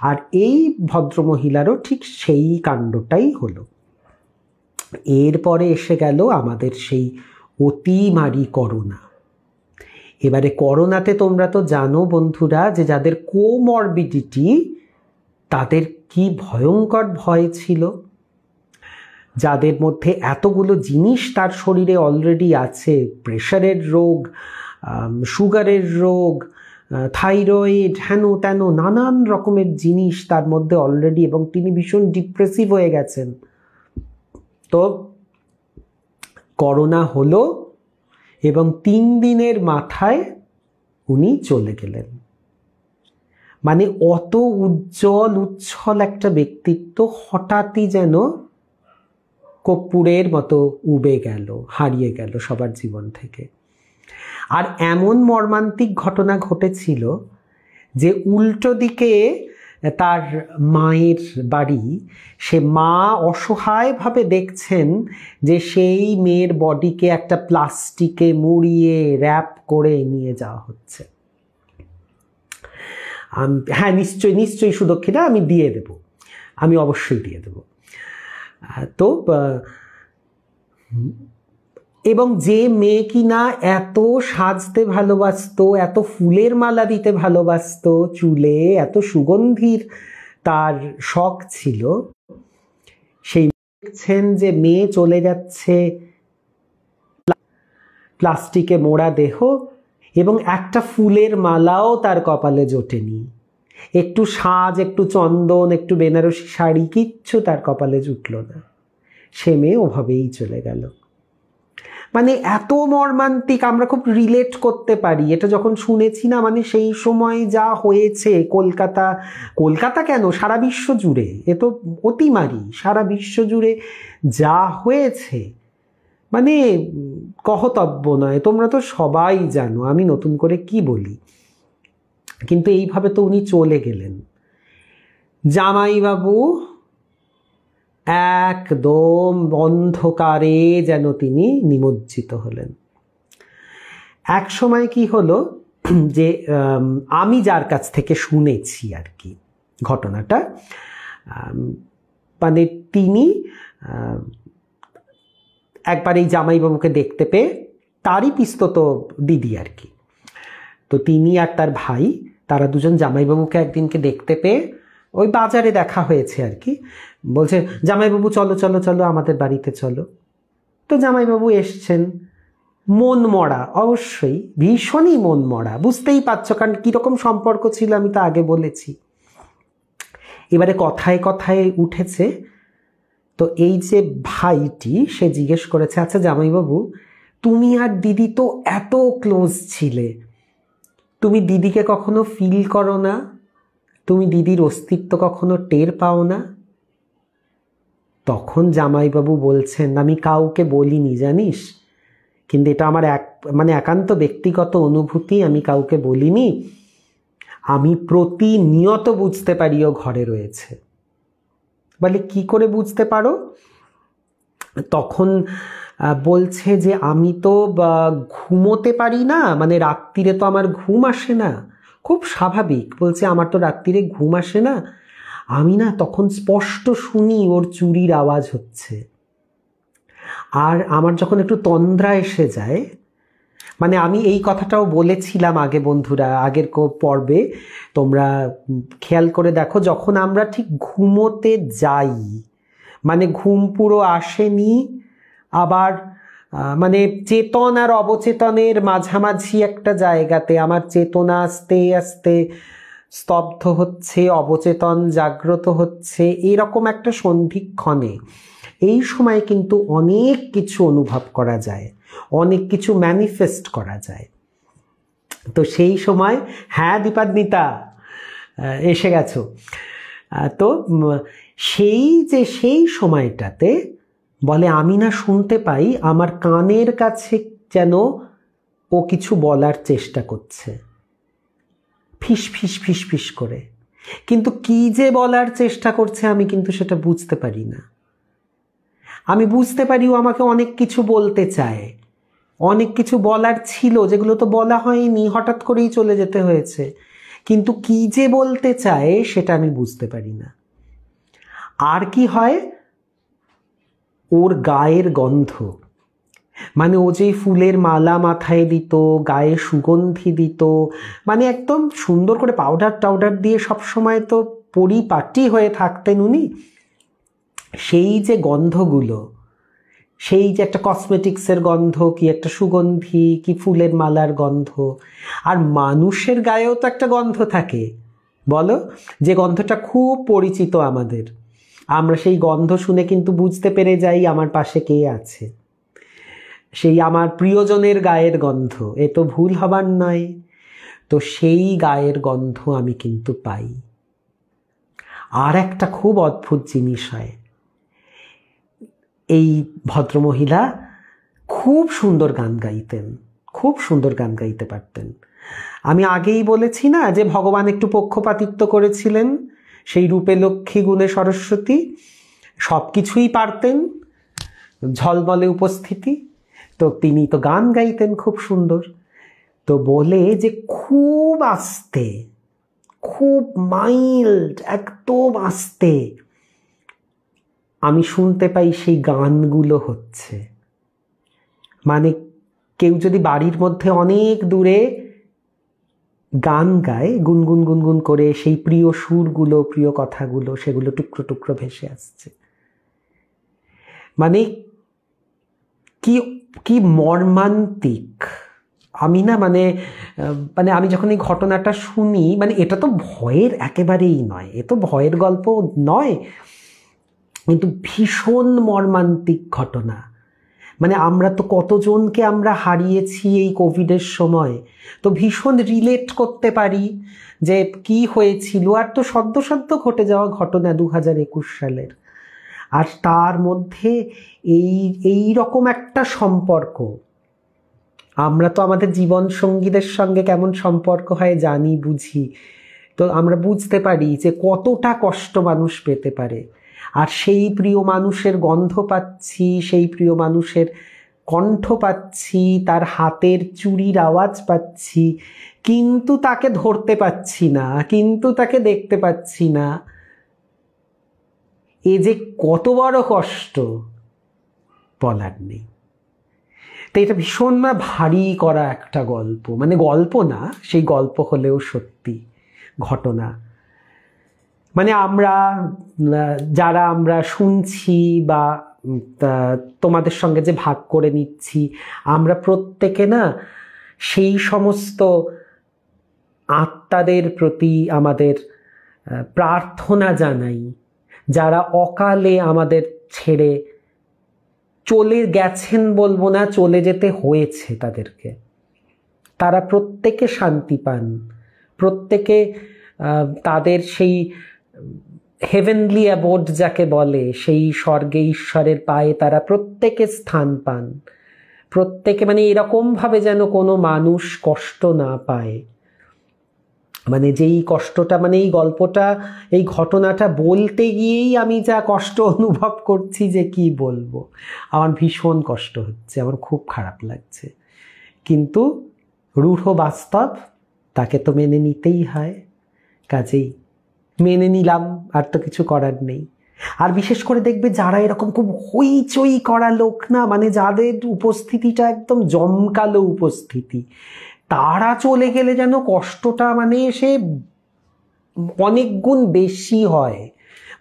আর এই ভদ্রমহিলারও ঠিক সেই কাণ্ডটাই হলো এরপরে এসে গেল আমাদের সেই অতিমারি করোনা এবারে করোনাতে তোমরা তো জানো বন্ধুরা যে যাদের কোমরবিডিটি তাদের কি ভয়ঙ্কর ভয় ছিল যাদের মধ্যে এতগুলো জিনিস তার শরীরে অলরেডি আছে প্রেশারের রোগ সুগারের রোগ থাইরয়েড হেন তেন নানান রকমের জিনিস তার মধ্যে অলরেডি এবং তিনি ভীষণ ডিপ্রেসিভ হয়ে গেছেন তো করোনা হলো এবং তিন দিনের মাথায় উনি চলে গেলেন মানে অত উজ্জ্বল উচ্ছল একটা ব্যক্তিত্ব হঠাৎই যেন কর্পূরের মতো উবে গেল হারিয়ে গেল সবার জীবন থেকে আর এমন মর্মান্তিক ঘটনা ঘটেছিল যে উল্টো দিকে তার মায়ের বাড়ি সে মা অসহায়ভাবে দেখছেন যে সেই মেয়ের বডিকে একটা প্লাস্টিকে মুড়িয়ে র্যাপ করে নিয়ে যাওয়া হচ্ছে হ্যাঁ নিশ্চয়ই নিশ্চয়ই সুদক্ষিণা আমি দিয়ে দেব আমি অবশ্যই দিয়ে দেবো তো এবং যে মেয়ে কিনা এত সাজতে ভালোবাসত এত ফুলের মালা দিতে ভালোবাসত চুলে এত সুগন্ধির তার শখ ছিল সেই দেখছেন যে মেয়ে চলে যাচ্ছে প্লাস্টিকে মোড়া দেহ এবং একটা ফুলের মালাও তার কপালে জোটেনি একটু সাজ একটু চন্দন একটু বেনারসি শাড়ি কিচ্ছু তার কপালে জুটল না সে মেয়ে ওভাবেই চলে গেল মানে এত মর্মান্তিক আমরা খুব রিলেট করতে পারি এটা যখন শুনেছি না মানে সেই সময় যা হয়েছে কলকাতা কলকাতা কেন সারা বিশ্ব জুড়ে এ তো অতিমারি সারা বিশ্ব জুড়ে যা হয়েছে মানে কহতব্য নয় তোমরা তো সবাই জানো আমি নতুন করে কি বলি কিন্তু এইভাবে তো উনি চলে গেলেন জামাইবাবু একদম অন্ধকারে যেন তিনি নিমজ্জিত হলেন এক সময় কি হলো যে আমি যার কাছ থেকে শুনেছি আর কি ঘটনাটা মানে তিনি একবার এই জামাইবাবুকে দেখতে পেয়ে তারই পিস্ত তো দিদি আর কি তো তিনি আর তার ভাই তারা দুজন জামাইবাবুকে একদিনকে দেখতে পেয়ে ওই বাজারে দেখা হয়েছে আর কি বলছে জামাইবাবু চলো চলো চলো আমাদের বাড়িতে চলো তো জামাইবাবু এসছেন মন মরা অবশ্যই ভীষণই মন মরা বুঝতেই পারছো কারণ কীরকম সম্পর্ক ছিল আমি তো আগে বলেছি এবারে কথায় কথায় উঠেছে তো এই যে ভাইটি সে জিজ্ঞেস করেছে আচ্ছা জামাইবাবু তুমি আর দিদি তো এত ক্লোজ ছিলে তুমি দিদিকে কখনো ফিল করো না তুমি দিদির অস্তিত্ব কখনো টের পাও না তখন জামাইবাবু বলছেন আমি কাউকে বলিনি জানিস কিন্তু এটা আমার এক মানে একান্ত ব্যক্তিগত অনুভূতি আমি কাউকে বলিনি আমি প্রতিনিয়ত বুঝতে পারি ও ঘরে রয়েছে বলে কি করে বুঝতে পারো তখন বলছে যে আমি তো ঘুমোতে পারি না মানে রাত্রিরে তো আমার ঘুম আসে না খুব স্বাভাবিক বলছে আমার তো রাত্রিরে ঘুম আসে না আমি না তখন স্পষ্ট শুনি ওর চুরির আওয়াজ হচ্ছে আর আমার যখন একটু তন্দ্রা এসে যায় মানে আমি এই কথাটাও বলেছিলাম আগে বন্ধুরা আগের পর্বে তোমরা খেয়াল করে দেখো যখন আমরা ঠিক ঘুমোতে যাই মানে ঘুম পুরো আসেনি আবার মানে চেতন আর অবচেতনের মাঝামাঝি একটা জায়গাতে আমার চেতনা আস্তে আস্তে স্তব্ধ হচ্ছে অবচেতন জাগ্রত হচ্ছে এরকম একটা সন্ধিক্ষণে এই সময় কিন্তু অনেক কিছু অনুভব করা যায় অনেক কিছু ম্যানিফেস্ট করা যায় তো সেই সময় হ্যাঁ দীপাদিতা এসে গেছো তো সেই যে সেই সময়টাতে বলে আমি না শুনতে পাই আমার কানের কাছে যেন ও কিছু বলার চেষ্টা করছে ফিস ফিস ফিস ফিস করে কিন্তু কি যে বলার চেষ্টা করছে আমি কিন্তু সেটা বুঝতে পারি না আমি বুঝতে পারি ও আমাকে অনেক কিছু বলতে চায় অনেক কিছু বলার ছিল যেগুলো তো বলা হয়নি হঠাৎ করেই চলে যেতে হয়েছে কিন্তু কি যে বলতে চায় সেটা আমি বুঝতে পারি না আর কি হয় ওর গায়ের গন্ধ মানে ও যে ফুলের মালা মাথায় দিত গায়ে সুগন্ধি দিত মানে একদম সুন্দর করে পাউডার টাউডার দিয়ে সব সময় তো পরিপাটি হয়ে থাকতেন উনি সেই যে গন্ধগুলো সেই যে একটা কসমেটিক্সের গন্ধ কি একটা সুগন্ধি কি ফুলের মালার গন্ধ আর মানুষের গায়েও তো একটা গন্ধ থাকে বলো যে গন্ধটা খুব পরিচিত আমাদের আমরা সেই গন্ধ শুনে কিন্তু বুঝতে পেরে যাই আমার পাশে কে আছে সেই আমার প্রিয়জনের গায়ের গন্ধ এ তো ভুল হবার নয় তো সেই গায়ের গন্ধ আমি কিন্তু পাই আর একটা খুব অদ্ভুত জিনিস হয় এই ভদ্রমহিলা খুব সুন্দর গান গাইতেন খুব সুন্দর গান গাইতে পারতেন আমি আগেই বলেছি না যে ভগবান একটু পক্ষপাতিত্ব করেছিলেন সেই রূপে লক্ষ্মী গুণে সরস্বতী সব কিছুই পারতেন ঝলমলে উপস্থিতি তো তিনি তো গান গাইতেন খুব সুন্দর তো বলে যে খুব আস্তে খুব মাইল্ড একদম আস্তে আমি শুনতে পাই সেই গানগুলো হচ্ছে মানে কেউ যদি বাড়ির মধ্যে অনেক দূরে গান গায় গুনগুন গুনগুন করে সেই প্রিয় সুরগুলো প্রিয় কথাগুলো সেগুলো টুকরো টুকরো ভেসে আসছে মানে কি কি মর্মান্তিক আমি না মানে মানে আমি যখন এই ঘটনাটা শুনি মানে এটা তো ভয়ের একেবারেই নয় এ তো ভয়ের গল্প নয় কিন্তু ভীষণ মর্মান্তিক ঘটনা মানে আমরা তো কতজনকে আমরা হারিয়েছি এই কোভিডের সময় তো ভীষণ রিলেট করতে পারি যে কি হয়েছিল আর তো সদ্য সদ্য ঘটে যাওয়া ঘটনা দু হাজার একুশ সালের আর তার মধ্যে এই এই রকম একটা সম্পর্ক আমরা তো আমাদের জীবন সঙ্গীদের সঙ্গে কেমন সম্পর্ক হয় জানি বুঝি তো আমরা বুঝতে পারি যে কতটা কষ্ট মানুষ পেতে পারে আর সেই প্রিয় মানুষের গন্ধ পাচ্ছি সেই প্রিয় মানুষের কণ্ঠ পাচ্ছি তার হাতের চুরির আওয়াজ পাচ্ছি কিন্তু তাকে ধরতে পাচ্ছি না কিন্তু তাকে দেখতে পাচ্ছি না এ যে কত বড় কষ্ট বলার নেই তো এটা ভীষণ না ভারী করা একটা গল্প মানে গল্প না সেই গল্প হলেও সত্যি ঘটনা মানে আমরা যারা আমরা শুনছি বা তোমাদের সঙ্গে যে ভাগ করে নিচ্ছি আমরা প্রত্যেকে না সেই সমস্ত আত্মাদের প্রতি আমাদের প্রার্থনা জানাই যারা অকালে আমাদের ছেড়ে চলে গেছেন বলবো না চলে যেতে হয়েছে তাদেরকে তারা প্রত্যেকে শান্তি পান প্রত্যেকে তাদের সেই হেভেনলি অ্যাবোর্ড যাকে বলে সেই স্বর্গে ঈশ্বরের পায়ে তারা প্রত্যেকে স্থান পান প্রত্যেকে মানে এরকমভাবে যেন কোনো মানুষ কষ্ট না পায় মানে যেই কষ্টটা মানে এই গল্পটা এই ঘটনাটা বলতে গিয়েই আমি যা কষ্ট অনুভব করছি যে কি বলবো আমার ভীষণ কষ্ট হচ্ছে আমার খুব খারাপ লাগছে কিন্তু রূঢ় বাস্তব তাকে তো মেনে নিতেই হয় কাজেই মেনে নিলাম আর তো কিছু করার নেই আর বিশেষ করে দেখবে যারা এরকম খুব হইচই করা লোক না মানে যাদের উপস্থিতিটা একদম জমকালো উপস্থিতি তারা চলে গেলে যেন কষ্টটা মানে সে অনেক গুণ বেশি হয়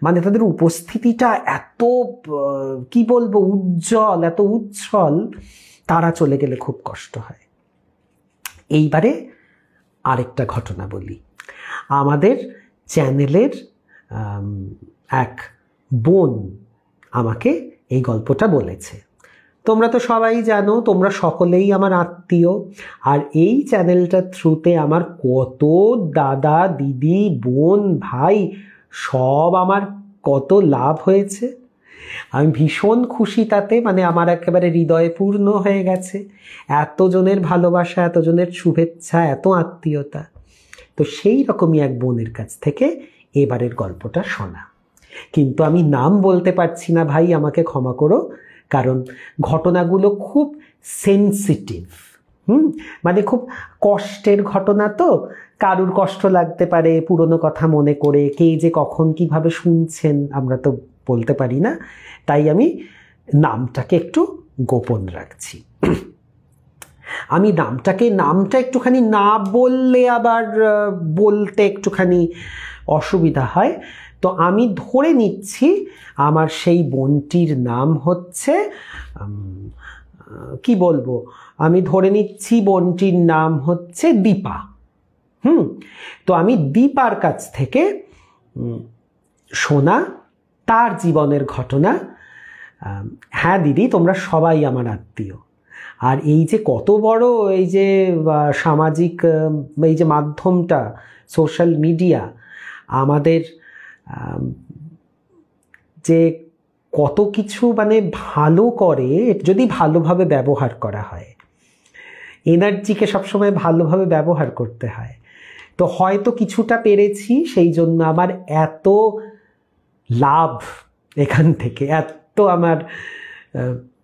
মানে তাদের উপস্থিতিটা এত কি বলবো উজ্জ্বল এত উজ্জ্বল তারা চলে গেলে খুব কষ্ট হয় এইবারে আরেকটা ঘটনা বলি আমাদের চ্যানেলের এক বোন আমাকে এই গল্পটা বলেছে তোমরা তো সবাই জানো তোমরা সকলেই আমার আত্মীয় আর এই চ্যানেলটার থ্রুতে আমার কত দাদা দিদি বোন ভাই সব আমার কত লাভ হয়েছে আমি ভীষণ খুশি তাতে মানে আমার একেবারে হৃদয়ে পূর্ণ হয়ে গেছে এতজনের ভালোবাসা এতজনের শুভেচ্ছা এত আত্মীয়তা তো সেই রকমই এক বোনের কাছ থেকে এবারের গল্পটা শোনা কিন্তু আমি নাম বলতে পারছি না ভাই আমাকে ক্ষমা করো কারণ ঘটনাগুলো খুব সেন্সিটিভ হুম মানে খুব কষ্টের ঘটনা তো কারুর কষ্ট লাগতে পারে পুরনো কথা মনে করে কে যে কখন কিভাবে শুনছেন আমরা তো বলতে পারি না তাই আমি নামটাকে একটু গোপন রাখছি আমি নামটাকে নামটা একটুখানি না বললে আবার বলতে একটুখানি অসুবিধা হয় তো আমি ধরে নিচ্ছি আমার সেই বোনটির নাম হচ্ছে কি বলবো আমি ধরে নিচ্ছি বোনটির নাম হচ্ছে দীপা হুম তো আমি দীপার কাছ থেকে শোনা তার জীবনের ঘটনা হ্যাঁ দিদি তোমরা সবাই আমার আত্মীয় আর এই যে কত বড় এই যে সামাজিক এই যে মাধ্যমটা সোশ্যাল মিডিয়া আমাদের যে কত কিছু মানে ভালো করে যদি ভালোভাবে ব্যবহার করা হয় এনার্জিকে সবসময় ভালোভাবে ব্যবহার করতে হয় তো হয়তো কিছুটা পেরেছি সেই জন্য আমার এত লাভ এখান থেকে এত আমার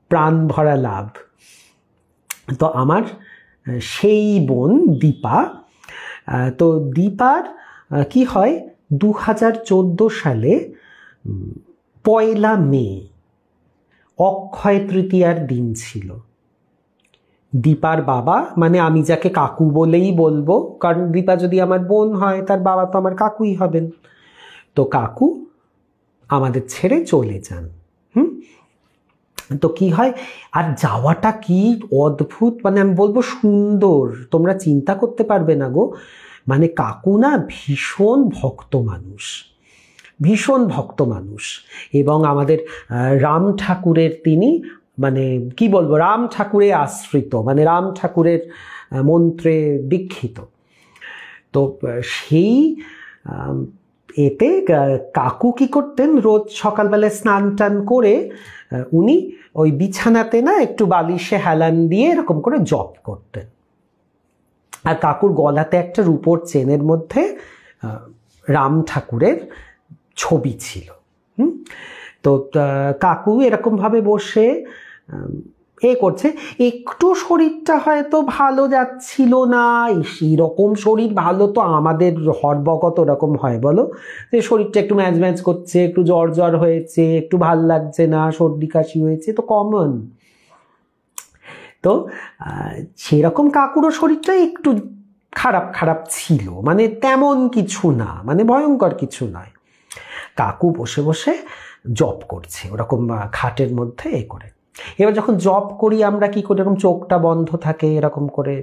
প্রাণ ভরা লাভ তো আমার সেই বোন দীপা তো দীপার কি হয় দু হাজার সালে পয়লা মে অক্ষয় তৃতীয়ার দিন ছিল দীপার বাবা মানে আমি যাকে কাকু বলেই বলবো কারণ দীপা যদি আমার বোন হয় তার বাবা তো আমার কাকুই হবেন তো কাকু আমাদের ছেড়ে চলে যান তো কি হয় আর যাওয়াটা কি অদ্ভুত মানে আমি বলবো সুন্দর তোমরা চিন্তা করতে পারবে না গো মানে কাকু না ভীষণ ভক্ত মানুষ ভীষণ ভক্ত মানুষ এবং আমাদের রাম ঠাকুরের তিনি মানে কি বলবো রাম ঠাকুরে আশ্রিত মানে রাম ঠাকুরের মন্ত্রে দীক্ষিত তো সেই এতে কাকু কি করতেন রোজ সকালবেলা স্নান টান করে উনি ওই বিছানাতে না একটু বালিশে হেলান দিয়ে এরকম করে জপ করতেন আর কাকুর গলাতে একটা রূপোর চেনের মধ্যে রাম ঠাকুরের ছবি ছিল হুম তো কাকু এরকমভাবে বসে এ করছে একটু শরীরটা হয়তো ভালো যাচ্ছিল না সেরকম শরীর ভালো তো আমাদের হরবকত ওরকম হয় বলো যে শরীরটা একটু ম্যাচ ম্যাচ করছে একটু জ্বর জ্বর হয়েছে একটু ভাল লাগছে না সর্দি কাশি হয়েছে তো কমন তো সেরকম কাকুরও শরীরটা একটু খারাপ খারাপ ছিল মানে তেমন কিছু না মানে ভয়ঙ্কর কিছু নয় কাকু বসে বসে জব করছে ওরকম খাটের মধ্যে এ করে এবার যখন জব করি আমরা কি করি এরকম চোখটা বন্ধ থাকে এরকম করে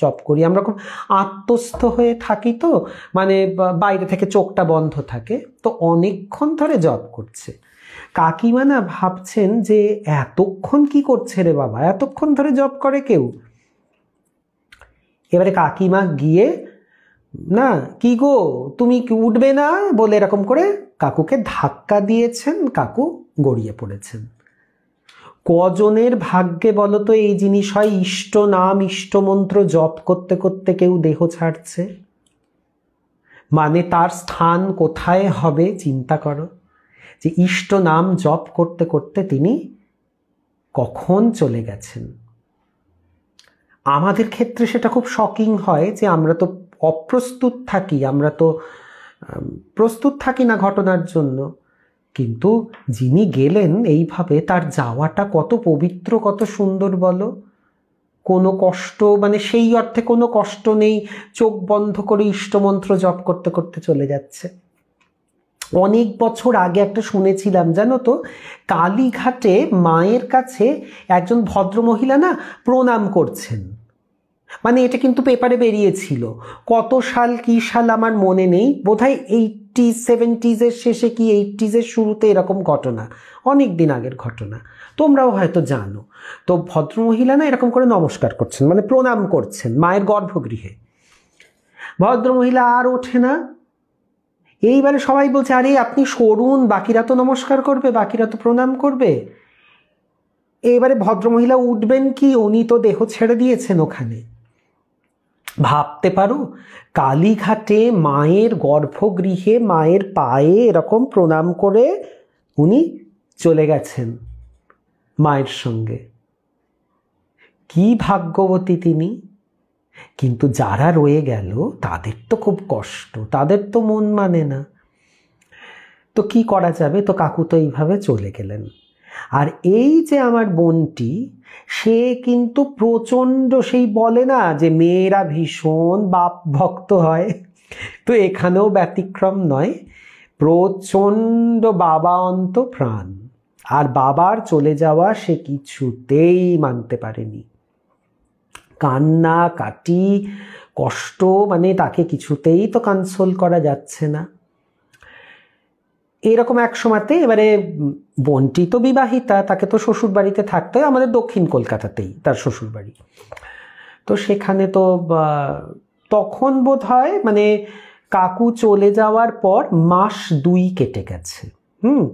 জব করি আমরা খুব আত্মস্থ হয়ে থাকি তো মানে বাইরে থেকে চোখটা বন্ধ থাকে তো অনেকক্ষণ ধরে জব করছে কাকিমা না ভাবছেন যে এতক্ষণ কি করছে রে বাবা এতক্ষণ ধরে জব করে কেউ এবারে কাকিমা গিয়ে না কি গো তুমি উঠবে না বলে এরকম করে কাকুকে ধাক্কা দিয়েছেন কাকু গড়িয়ে পড়েছেন কজনের ভাগ্যে বলতো এই জিনিস হয় ইষ্ট নাম ইষ্ট মন্ত্র জপ করতে করতে কেউ দেহ ছাড়ছে মানে তার স্থান কোথায় হবে চিন্তা করো যে ইষ্ট নাম জপ করতে করতে তিনি কখন চলে গেছেন আমাদের ক্ষেত্রে সেটা খুব শকিং হয় যে আমরা তো অপ্রস্তুত থাকি আমরা তো প্রস্তুত থাকি না ঘটনার জন্য কিন্তু যিনি গেলেন এইভাবে তার যাওয়াটা কত পবিত্র কত সুন্দর বলো কোনো কষ্ট মানে সেই অর্থে কোনো কষ্ট নেই চোখ বন্ধ করে ইষ্টমন্ত্র জপ করতে করতে চলে যাচ্ছে অনেক বছর আগে একটা শুনেছিলাম জানো তো কালীঘাটে মায়ের কাছে একজন ভদ্রমহিলা না প্রণাম করছেন মানে এটা কিন্তু পেপারে বেরিয়েছিল কত সাল কি সাল আমার মনে নেই বোধহয় এইটটি সেভেন্টিজের শেষে কি এইটিজের শুরুতে এরকম ঘটনা অনেক দিন আগের ঘটনা তোমরাও হয়তো জানো তো ভদ্রমহিলা না এরকম করে নমস্কার করছেন মানে প্রণাম করছেন মায়ের গর্ভগৃহে ভদ্রমহিলা আর ওঠে না এইবারে সবাই বলছে আরে আপনি সরুন বাকিরা তো নমস্কার করবে বাকিরা তো প্রণাম করবে এবারে ভদ্রমহিলা উঠবেন কি উনি তো দেহ ছেড়ে দিয়েছেন ওখানে ভাবতে পারো কালীঘাটে মায়ের গর্ভগৃহে মায়ের পায়ে এরকম প্রণাম করে উনি চলে গেছেন মায়ের সঙ্গে কি ভাগ্যবতী তিনি কিন্তু যারা রয়ে গেল তাদের তো খুব কষ্ট তাদের তো মন মানে না তো কি করা যাবে তো কাকু তো এইভাবে চলে গেলেন আর এই যে আমার বোনটি সে কিন্তু প্রচণ্ড সেই বলে না যে মেয়েরা ভীষণ বাপ ভক্ত হয় তো এখানেও ব্যতিক্রম নয় প্রচণ্ড বাবা অন্ত প্রাণ আর বাবার চলে যাওয়া সে কিছুতেই মানতে পারেনি কান্না কাটি কষ্ট মানে তাকে কিছুতেই তো কনসোল করা যাচ্ছে না এরকম এক সময়তে এবারে বোনটি তো বিবাহিতা তাকে তো শ্বশুর বাড়িতে থাকতে হয় আমাদের দক্ষিণ কলকাতাতেই তার শ্বশুর বাড়ি তো সেখানে তো তখন বোধ হয় মানে কাকু চলে যাওয়ার পর মাস দুই কেটে গেছে হুম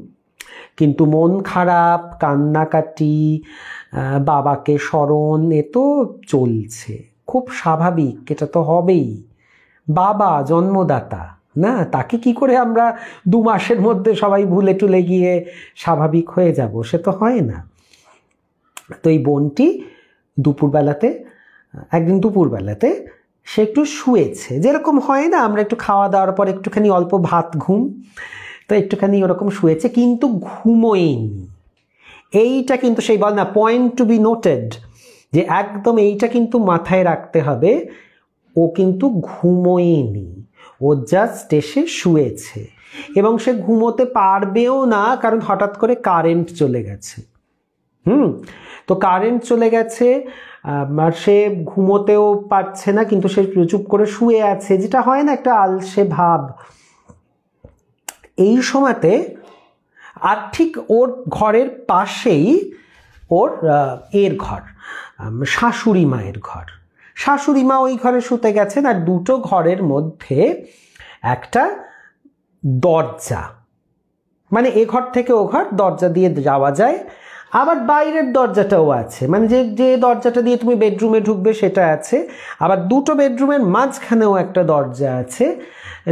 কিন্তু মন খারাপ কান্নাকাটি বাবাকে স্মরণ এ তো চলছে খুব স্বাভাবিক এটা তো হবেই বাবা জন্মদাতা না তাকে কি করে আমরা দু মাসের মধ্যে সবাই ভুলে টুলে গিয়ে স্বাভাবিক হয়ে যাব সে তো হয় না তো এই বোনটি দুপুরবেলাতে একদিন দুপুরবেলাতে সে একটু শুয়েছে যেরকম হয় না আমরা একটু খাওয়া দাওয়ার পর একটুখানি অল্প ভাত ঘুম তো একটুখানি ওরকম শুয়েছে কিন্তু ঘুমোয়নি এইটা কিন্তু সেই বল না পয়েন্ট টু বি নোটেড যে একদম এইটা কিন্তু মাথায় রাখতে হবে ও কিন্তু ঘুমোয়নি ও জাস্ট এসে শুয়েছে এবং সে ঘুমোতে পারবেও না কারণ হঠাৎ করে কারেন্ট চলে গেছে হুম তো কারেন্ট চলে গেছে আর সে ঘুমোতেও পারছে না কিন্তু সে চুপ করে শুয়ে আছে যেটা হয় না একটা আলসে ভাব এই সময়তে আর ঠিক ওর ঘরের পাশেই ওর এর ঘর শাশুড়ি মায়ের ঘর শাশুড়ি মা ওই ঘরে শুতে গেছেন আর দুটো ঘরের মধ্যে একটা দরজা মানে এ ঘর থেকে ও ঘর দরজা দিয়ে যাওয়া যায় আবার বাইরের দরজাটাও আছে মানে যে যে দরজাটা দিয়ে তুমি বেডরুমে ঢুকবে সেটা আছে আবার দুটো বেডরুমের মাঝখানেও একটা দরজা আছে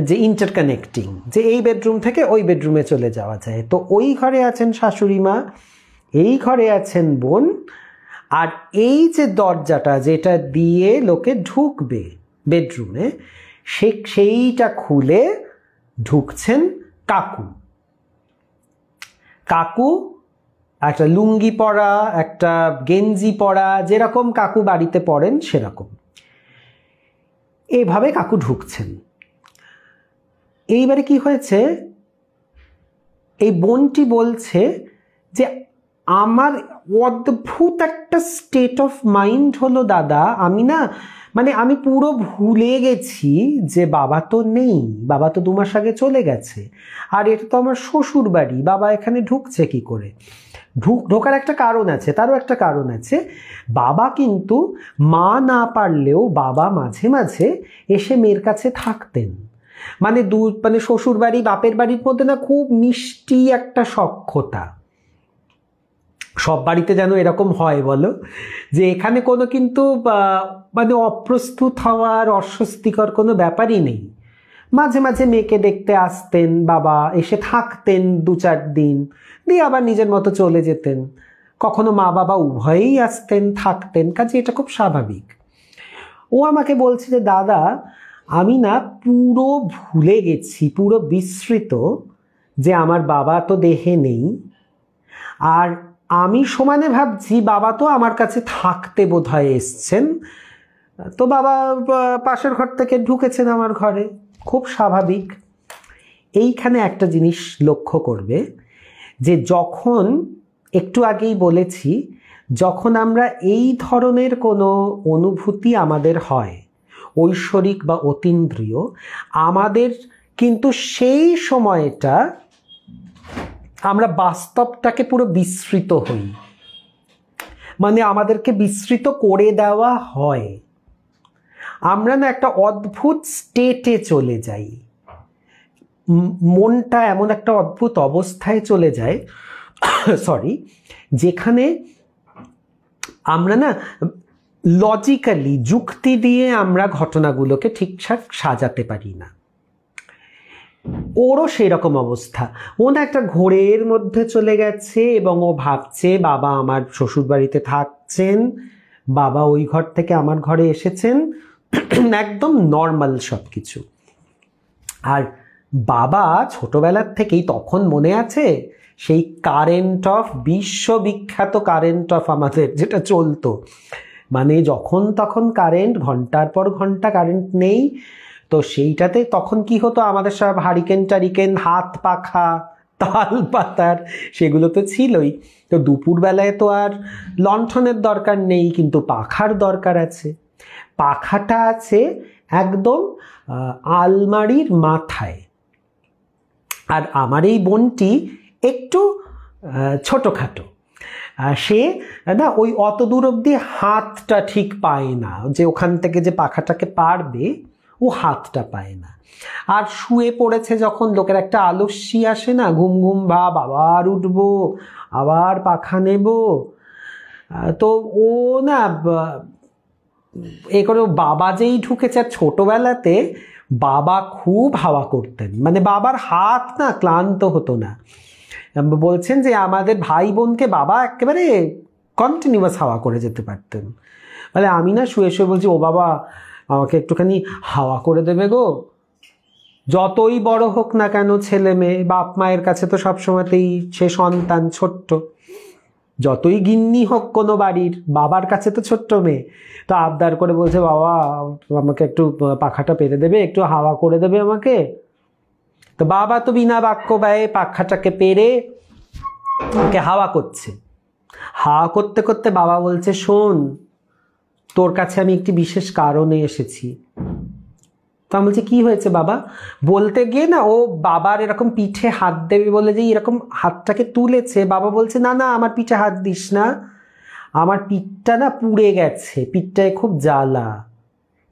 যে ইন্টারকানেক্টিং যে এই বেডরুম থেকে ওই বেডরুমে চলে যাওয়া যায় তো ওই ঘরে আছেন শাশুড়ি মা এই ঘরে আছেন বোন আর এই যে দরজাটা যেটা দিয়ে লোকে ঢুকবে বেডরুমে সে সেইটা খুলে ঢুকছেন কাকু কাকু একটা লুঙ্গি পরা একটা গেঞ্জি পরা যেরকম কাকু বাড়িতে পড়েন সেরকম এভাবে কাকু ঢুকছেন এইবারে কি হয়েছে এই বোনটি বলছে যে আমার অদ্ভুত একটা স্টেট অফ মাইন্ড হলো দাদা আমি না মানে আমি পুরো ভুলে গেছি যে বাবা তো নেই বাবা তো দু মাস আগে চলে গেছে আর এটা তো আমার শ্বশুর বাড়ি বাবা এখানে ঢুকছে কি করে ঢুক ঢোকার একটা কারণ আছে তারও একটা কারণ আছে বাবা কিন্তু মা না পারলেও বাবা মাঝে মাঝে এসে মেয়ের কাছে থাকতেন মানে দু মানে শ্বশুর বাড়ি বাপের বাড়ির মধ্যে না খুব মিষ্টি একটা সক্ষতা সব বাড়িতে যেন এরকম হয় বলো যে এখানে কোনো কিন্তু মানে অপ্রস্তুত হওয়ার অস্বস্তিকর কোনো ব্যাপারই নেই মাঝে মাঝে মেয়েকে দেখতে আসতেন বাবা এসে থাকতেন দু চার দিন দিয়ে আবার নিজের মতো চলে যেতেন কখনো মা বাবা উভয়েই আসতেন থাকতেন কাজে এটা খুব স্বাভাবিক ও আমাকে বলছে যে দাদা আমি না পুরো ভুলে গেছি পুরো বিস্মৃত যে আমার বাবা তো দেহে নেই আর আমি সমানে ভাবছি বাবা তো আমার কাছে থাকতে বোধ হয় এসছেন তো বাবা পাশের ঘর থেকে ঢুকেছেন আমার ঘরে খুব স্বাভাবিক এইখানে একটা জিনিস লক্ষ্য করবে যে যখন একটু আগেই বলেছি যখন আমরা এই ধরনের কোনো অনুভূতি আমাদের হয় ঐশ্বরিক বা অতীন্দ্রিয় আমাদের কিন্তু সেই সময়টা আমরা বাস্তবটাকে পুরো বিস্মৃত হই মানে আমাদেরকে বিস্মৃত করে দেওয়া হয় আমরা না একটা অদ্ভুত স্টেটে চলে যাই মনটা এমন একটা অদ্ভুত অবস্থায় চলে যায় সরি যেখানে আমরা না লজিক্যালি যুক্তি দিয়ে আমরা ঘটনাগুলোকে ঠিকঠাক সাজাতে পারি না ওরও সেই রকম অবস্থা ও না একটা ঘোরের মধ্যে চলে গেছে এবং ও ভাবছে বাবা আমার শ্বশুর বাড়িতে থাকছেন বাবা ওই ঘর থেকে আমার ঘরে এসেছেন একদম নর্মাল সব কিছু আর বাবা ছোটবেলার থেকেই তখন মনে আছে সেই কারেন্ট অফ বিশ্ববিখ্যাত কারেন্ট অফ আমাদের যেটা চলতো মানে যখন তখন কারেন্ট ঘন্টার পর ঘন্টা কারেন্ট নেই তো সেইটাতে তখন কি হতো আমাদের সব হারিকেন টারিকেন হাত পাখা তাল পাতার সেগুলো তো ছিলই তো দুপুরবেলায় তো আর লণ্ঠনের দরকার নেই কিন্তু পাখার দরকার আছে পাখাটা আছে একদম আলমারির মাথায় আর আমার এই বোনটি একটু ছোটোখাটো সে না ওই অত দূর অবধি হাতটা ঠিক পায় না যে ওখান থেকে যে পাখাটাকে পারবে ও হাতটা পায় না আর শুয়ে পড়েছে যখন লোকের একটা আলস্যি আসে না ঘুম ঘুম ভাব আবার উঠব আবার পাখা নেব তো ও না এ করে বাবা যেই ঢুকেছে আর ছোটোবেলাতে বাবা খুব হাওয়া করতেন মানে বাবার হাত না ক্লান্ত হতো না বলছেন যে আমাদের ভাই বোনকে বাবা একেবারে কন্টিনিউয়াস হাওয়া করে যেতে পারতেন মানে আমি না শুয়ে শুয়ে বলছি ও বাবা আমাকে একটুখানি হাওয়া করে দেবে গো যতই বড় হোক না কেন ছেলে মেয়ে বাপ মায়ের কাছে তো সবসময়তেই সে সন্তান ছোট্ট যতই গিন্নি হোক কোনো বাড়ির বাবার কাছে তো ছোট্ট মেয়ে তো আবদার করে বলছে বাবা আমাকে একটু পাখাটা পেতে দেবে একটু হাওয়া করে দেবে আমাকে তো বাবা তো বিনা বাক্য ব্যয়ে পাখাটাকে পেরে ওকে হাওয়া করছে হাওয়া করতে করতে বাবা বলছে শোন তোর কাছে আমি একটি বিশেষ কারণে এসেছি তো আমি বলছি কী হয়েছে বাবা বলতে গিয়ে না ও বাবার এরকম পিঠে হাত দেবে বলে যে এরকম হাতটাকে তুলেছে বাবা বলছে না না আমার পিঠে হাত দিস না আমার পিঠটা না পুড়ে গেছে পিঠটায় খুব জ্বালা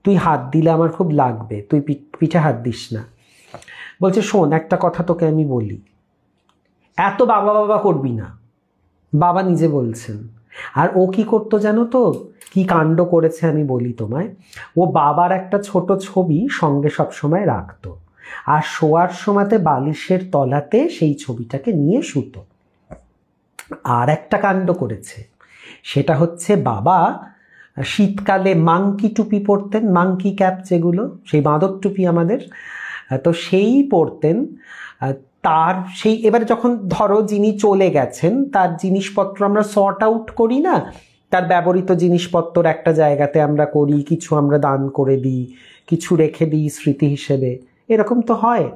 তুই হাত দিলে আমার খুব লাগবে তুই পিঠে হাত দিস না বলছে শোন একটা কথা তোকে আমি বলি এত বাবা বাবা করবি না বাবা নিজে বলছেন আর ও কি করতো জানো তো কি কাণ্ড করেছে আমি বলি তোমায় ও বাবার একটা ছোট ছবি সঙ্গে সবসময় রাখতো আর শোয়ার সময়তে বালিশের তলাতে সেই ছবিটাকে নিয়ে শুতো আর একটা কাণ্ড করেছে সেটা হচ্ছে বাবা শীতকালে মাংকি টুপি পরতেন মাংকি ক্যাপ যেগুলো সেই বাঁদর টুপি আমাদের তো সেই পরতেন তার সেই এবারে যখন ধরো যিনি চলে গেছেন তার জিনিসপত্র আমরা শর্ট আউট করি না তার ব্যবহৃত জিনিসপত্র একটা জায়গাতে আমরা করি কিছু আমরা দান করে দিই কিছু রেখে দিই স্মৃতি হিসেবে এরকম তো হয়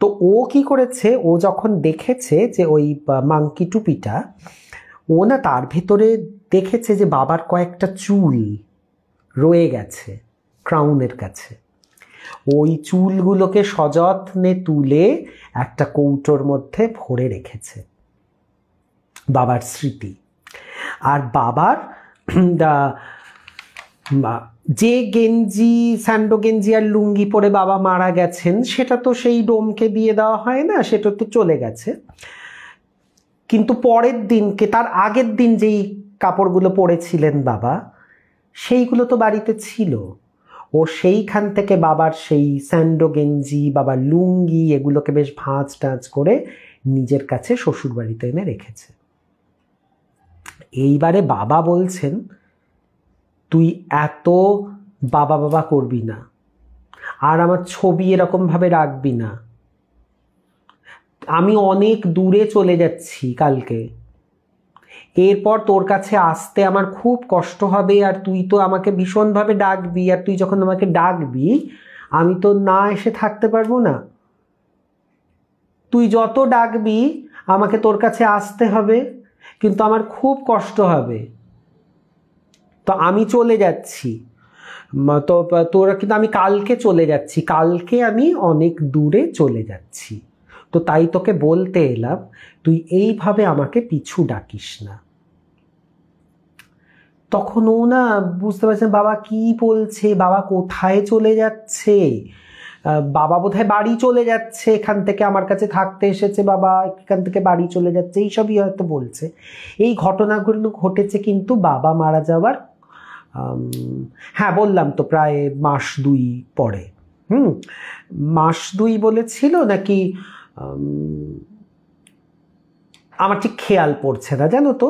তো ও কি করেছে ও যখন দেখেছে যে ওই মাংকি টুপিটা ও না তার ভেতরে দেখেছে যে বাবার কয়েকটা চুল রয়ে গেছে ক্রাউনের কাছে ওই চুলগুলোকে সযত্নে তুলে একটা কৌটোর মধ্যে ভরে রেখেছে বাবার স্মৃতি আর বাবার যে গেঞ্জি স্যান্ডো গেঞ্জি আর লুঙ্গি পরে বাবা মারা গেছেন সেটা তো সেই ডোমকে দিয়ে দেওয়া হয় না সেটা তো চলে গেছে কিন্তু পরের দিনকে তার আগের দিন যেই কাপড়গুলো পরেছিলেন বাবা সেইগুলো তো বাড়িতে ছিল ও সেইখান থেকে বাবার সেই স্যান্ডো গেঞ্জি বাবার লুঙ্গি এগুলোকে বেশ ভাঁজ টাঁচ করে নিজের কাছে শ্বশুর বাড়িতে এনে রেখেছে এইবারে বাবা বলছেন তুই এত বাবা বাবা করবি না আর আমার ছবি এরকমভাবে রাখবি না আমি অনেক দূরে চলে যাচ্ছি কালকে এরপর তোর কাছে আসতে আমার খুব কষ্ট হবে আর তুই তো আমাকে ভীষণভাবে ডাকবি আর তুই যখন আমাকে ডাকবি আমি তো না এসে থাকতে পারবো না তুই যত ডাকবি আমাকে তোর কাছে আসতে হবে কিন্তু আমার খুব কষ্ট হবে তো আমি চলে যাচ্ছি তো তোরা কিন্তু আমি কালকে চলে যাচ্ছি কালকে আমি অনেক দূরে চলে যাচ্ছি তো তাই তোকে বলতে এলাম তুই এইভাবে আমাকে পিছু ডাকিস না তখন ও না বুঝতে পারছেন বাবা কি বলছে বাবা কোথায় চলে যাচ্ছে বাবা বোধহয় বাড়ি চলে যাচ্ছে এখান থেকে আমার কাছে থাকতে এসেছে বাবা এখান থেকে বাড়ি চলে যাচ্ছে এইসবই হয়তো বলছে এই ঘটনাগুলো ঘটেছে কিন্তু বাবা মারা যাওয়ার হ্যাঁ বললাম তো প্রায় মাস দুই পরে হুম মাস দুই বলেছিল নাকি আমার ঠিক খেয়াল পড়ছে না জানো তো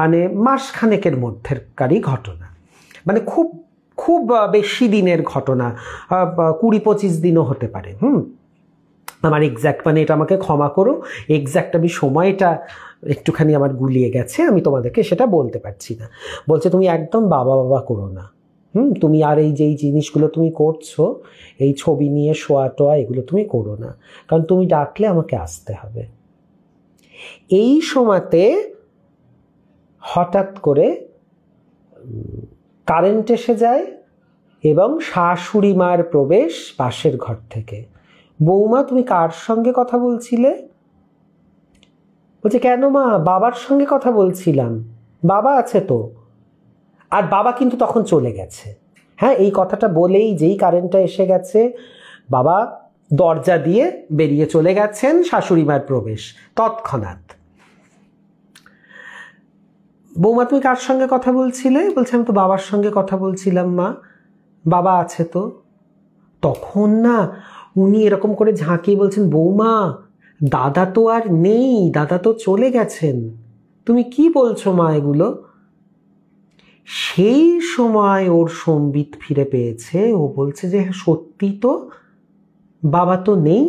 মানে মাসখানেকের মধ্যেকারই ঘটনা মানে খুব খুব বেশি দিনের ঘটনা কুড়ি পঁচিশ দিনও হতে পারে হুম আমার এক্স্যাক্ট মানে এটা আমাকে ক্ষমা করো এক্স্যাক্ট আমি সময়টা একটুখানি আমার গুলিয়ে গেছে আমি তোমাদেরকে সেটা বলতে পারছি না বলছে তুমি একদম বাবা বাবা করো না হুম তুমি আর এই যেই জিনিসগুলো তুমি করছো এই ছবি নিয়ে শোয়া টোয়া এগুলো তুমি করো না কারণ তুমি ডাকলে আমাকে আসতে হবে এই সময়তে হঠাৎ করে কারেন্ট এসে যায় এবং শাশুড়ি মার প্রবেশ পাশের ঘর থেকে বৌমা তুমি কার সঙ্গে কথা বলছিলে বলছে কেন মা বাবার সঙ্গে কথা বলছিলাম বাবা আছে তো আর বাবা কিন্তু তখন চলে গেছে হ্যাঁ এই কথাটা বলেই যেই কারেন্টটা এসে গেছে বাবা দরজা দিয়ে বেরিয়ে চলে গেছেন শাশুড়িমার প্রবেশ তৎক্ষণাৎ বৌমা তুমি কার সঙ্গে কথা বলছিলে বলছে আমি তো বাবার সঙ্গে কথা বলছিলাম মা বাবা আছে তো তখন না উনি এরকম করে ঝাঁকিয়ে বলছেন বৌমা দাদা তো আর নেই দাদা তো চলে গেছেন তুমি কি বলছো মা এগুলো সেই সময় ওর সম্বিত ফিরে পেয়েছে ও বলছে যে হ্যাঁ, সত্যি তো বাবা তো নেই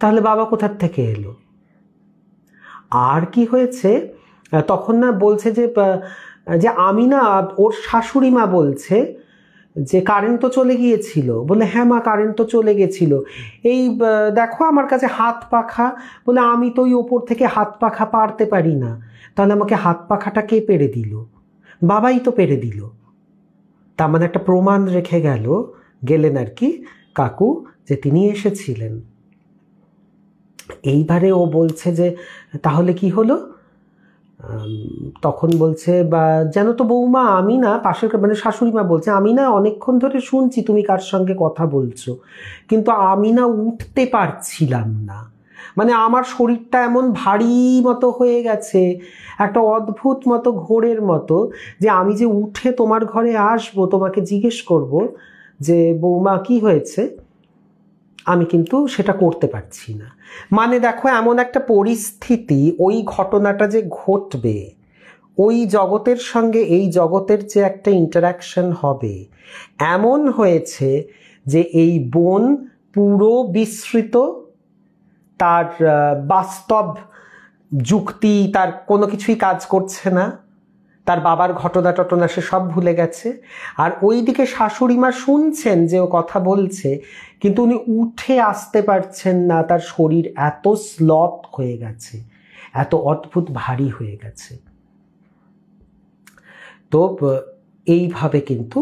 তাহলে বাবা কোথার থেকে এলো আর কি হয়েছে তখন না বলছে যে যে আমি না ওর শাশুড়ি মা বলছে যে কারেন্ট তো চলে গিয়েছিল বলে হ্যাঁ মা কারেন্ট তো চলে গেছিল এই দেখো আমার কাছে হাত পাখা বলে আমি তো ওই ওপর থেকে হাত পাখা পারতে পারি না তাহলে আমাকে হাত পাখাটা কে পেরে দিল বাবাই তো পেরে দিল তার মানে একটা প্রমাণ রেখে গেল গেলেন আর কি কাকু যে তিনি এসেছিলেন এইবারে ও বলছে যে তাহলে কি হলো তখন বলছে বা যেন তো বৌমা আমি না পাশের মানে শাশুড়ি মা বলছে আমি না অনেকক্ষণ ধরে শুনছি তুমি কার সঙ্গে কথা বলছো কিন্তু আমি না উঠতে পারছিলাম না মানে আমার শরীরটা এমন ভারী মতো হয়ে গেছে একটা অদ্ভুত মতো ঘোরের মতো যে আমি যে উঠে তোমার ঘরে আসব তোমাকে জিজ্ঞেস করব যে বৌমা কি হয়েছে আমি কিন্তু সেটা করতে পারছি না মানে দেখো এমন একটা পরিস্থিতি ওই ঘটনাটা যে ঘটবে ওই জগতের সঙ্গে এই জগতের যে একটা ইন্টারাকশন হবে এমন হয়েছে যে এই বন পুরো বিস্তৃত তার বাস্তব যুক্তি তার কোনো কিছুই কাজ করছে না তার বাবার ঘটনা টটনা সে সব ভুলে গেছে আর ওই দিকে শাশুড়িমা শুনছেন যে ও কথা বলছে কিন্তু উনি উঠে আসতে পারছেন না তার শরীর এত স্লপ হয়ে গেছে এত অদ্ভুত ভারী হয়ে গেছে তো এইভাবে কিন্তু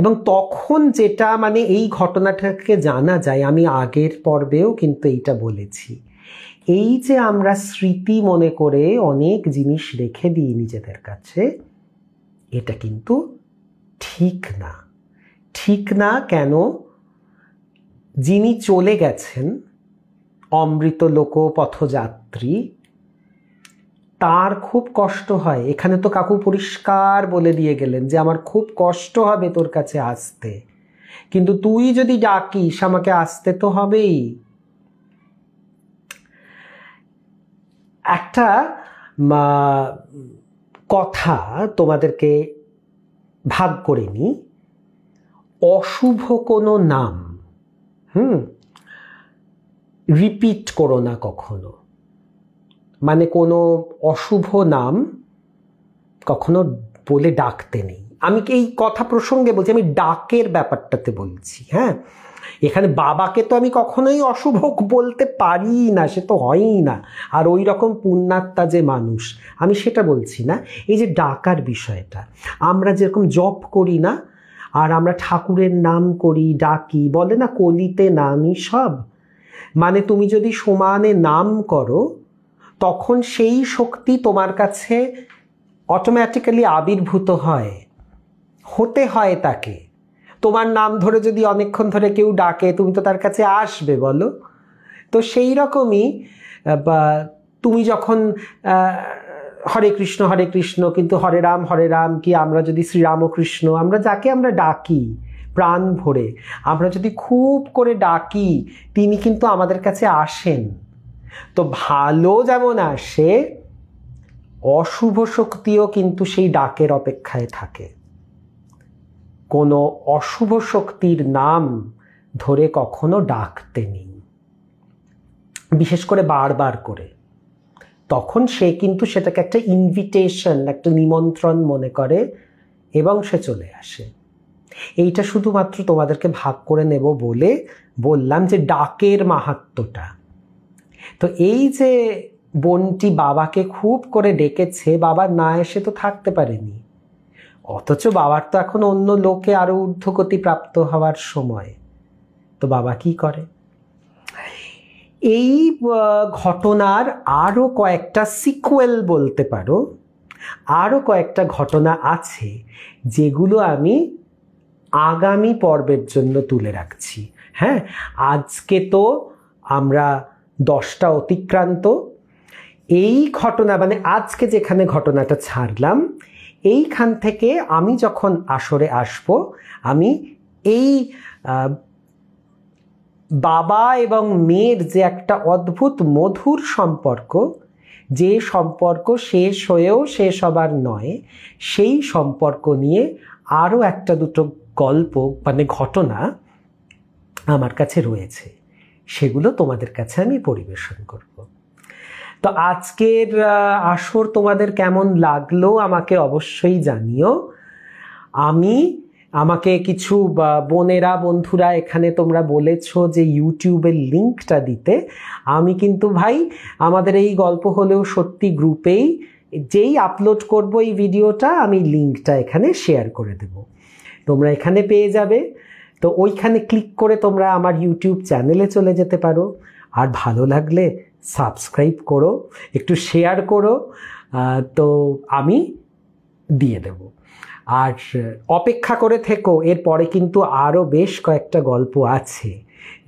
এবং তখন যেটা মানে এই ঘটনাটাকে জানা যায় আমি আগের পর্বেও কিন্তু এইটা বলেছি এই যে আমরা স্মৃতি মনে করে অনেক জিনিস রেখে দিই নিজেদের কাছে এটা কিন্তু ঠিক না ঠিক না কেন যিনি চলে গেছেন অমৃত লোক পথযাত্রী তার খুব কষ্ট হয় এখানে তো কাকু পরিষ্কার বলে দিয়ে গেলেন যে আমার খুব কষ্ট হবে তোর কাছে আসতে কিন্তু তুই যদি ডাকিস আমাকে আসতে তো হবেই একটা কথা তোমাদেরকে ভাগ করে নি অশুভ কোনো নাম হুম রিপিট করো না কখনো মানে কোনো অশুভ নাম কখনো বলে ডাকতে নেই আমি এই কথা প্রসঙ্গে বলছি আমি ডাকের ব্যাপারটাতে বলছি হ্যাঁ এখানে বাবাকে তো আমি কখনোই অশুভ বলতে পারি না সে তো হয়ই না আর ওই রকম পুণ্যাত্মা যে মানুষ আমি সেটা বলছি না এই যে ডাকার বিষয়টা আমরা যেরকম জপ করি না আর আমরা ঠাকুরের নাম করি ডাকি বলে না কলিতে নামই সব মানে তুমি যদি সমানে নাম করো তখন সেই শক্তি তোমার কাছে অটোমেটিক্যালি আবির্ভূত হয় হতে হয় তাকে তোমার নাম ধরে যদি অনেকক্ষণ ধরে কেউ ডাকে তুমি তো তার কাছে আসবে বলো তো সেই রকমই তুমি যখন হরে কৃষ্ণ হরে কৃষ্ণ কিন্তু হরে রাম হরে রাম কি আমরা যদি শ্রীরামকৃষ্ণ আমরা যাকে আমরা ডাকি প্রাণ ভরে আমরা যদি খুব করে ডাকি তিনি কিন্তু আমাদের কাছে আসেন তো ভালো যেমন আসে অশুভ শক্তিও কিন্তু সেই ডাকের অপেক্ষায় থাকে কোনো অশুভ শক্তির নাম ধরে কখনো ডাকতে নেই বিশেষ করে বারবার করে তখন সে কিন্তু সেটাকে একটা ইনভিটেশন একটা নিমন্ত্রণ মনে করে এবং সে চলে আসে এইটা শুধুমাত্র তোমাদেরকে ভাগ করে নেব বলে বললাম যে ডাকের মাহাত্মটা তো এই যে বোনটি বাবাকে খুব করে ডেকেছে বাবা না এসে তো থাকতে পারেনি অথচ বাবার তো এখন অন্য লোকে আরও ঊর্ধ্বগতি প্রাপ্ত হওয়ার সময় তো বাবা কি করে এই ঘটনার আরও কয়েকটা সিকুয়েল বলতে পারো আরও কয়েকটা ঘটনা আছে যেগুলো আমি আগামী পর্বের জন্য তুলে রাখছি হ্যাঁ আজকে তো আমরা দশটা অতিক্রান্ত এই ঘটনা মানে আজকে যেখানে ঘটনাটা ছাড়লাম এইখান থেকে আমি যখন আসরে আসব আমি এই বাবা এবং মেয়ের যে একটা অদ্ভুত মধুর সম্পর্ক যে সম্পর্ক শেষ হয়েও শেষ হবার নয় সেই সম্পর্ক নিয়ে আরও একটা দুটো গল্প মানে ঘটনা আমার কাছে রয়েছে সেগুলো তোমাদের কাছে আমি পরিবেশন করব তো আজকের আসর তোমাদের কেমন লাগলো আমাকে অবশ্যই জানিও আমি আমাকে কিছু বোনেরা বন্ধুরা এখানে তোমরা বলেছো যে ইউটিউবের লিঙ্কটা দিতে আমি কিন্তু ভাই আমাদের এই গল্প হলেও সত্যি গ্রুপেই যেই আপলোড করব এই ভিডিওটা আমি লিঙ্কটা এখানে শেয়ার করে দেব তোমরা এখানে পেয়ে যাবে তো ওইখানে ক্লিক করে তোমরা আমার ইউটিউব চ্যানেলে চলে যেতে পারো আর ভালো লাগলে সাবস্ক্রাইব করো একটু শেয়ার করো তো আমি দিয়ে দেব আর অপেক্ষা করে থেকো এরপরে কিন্তু আরও বেশ কয়েকটা গল্প আছে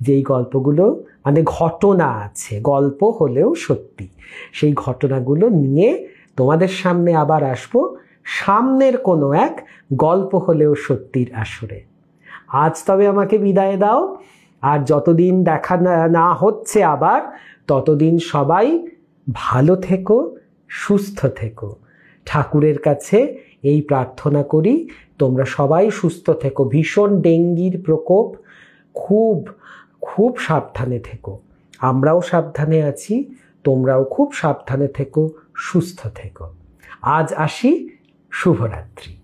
যেই গল্পগুলো মানে ঘটনা আছে গল্প হলেও সত্যি সেই ঘটনাগুলো নিয়ে তোমাদের সামনে আবার আসবো সামনের কোনো এক গল্প হলেও সত্যির আসরে আজ তবে আমাকে বিদায় দাও আর যতদিন দেখা না হচ্ছে আবার ততদিন সবাই ভালো থেকো সুস্থ থেকো ঠাকুরের কাছে এই প্রার্থনা করি তোমরা সবাই সুস্থ থেকো ভীষণ ডেঙ্গির প্রকোপ খুব খুব সাবধানে থেকো আমরাও সাবধানে আছি তোমরাও খুব সাবধানে থেকো সুস্থ থেকো আজ আসি শুভরাত্রি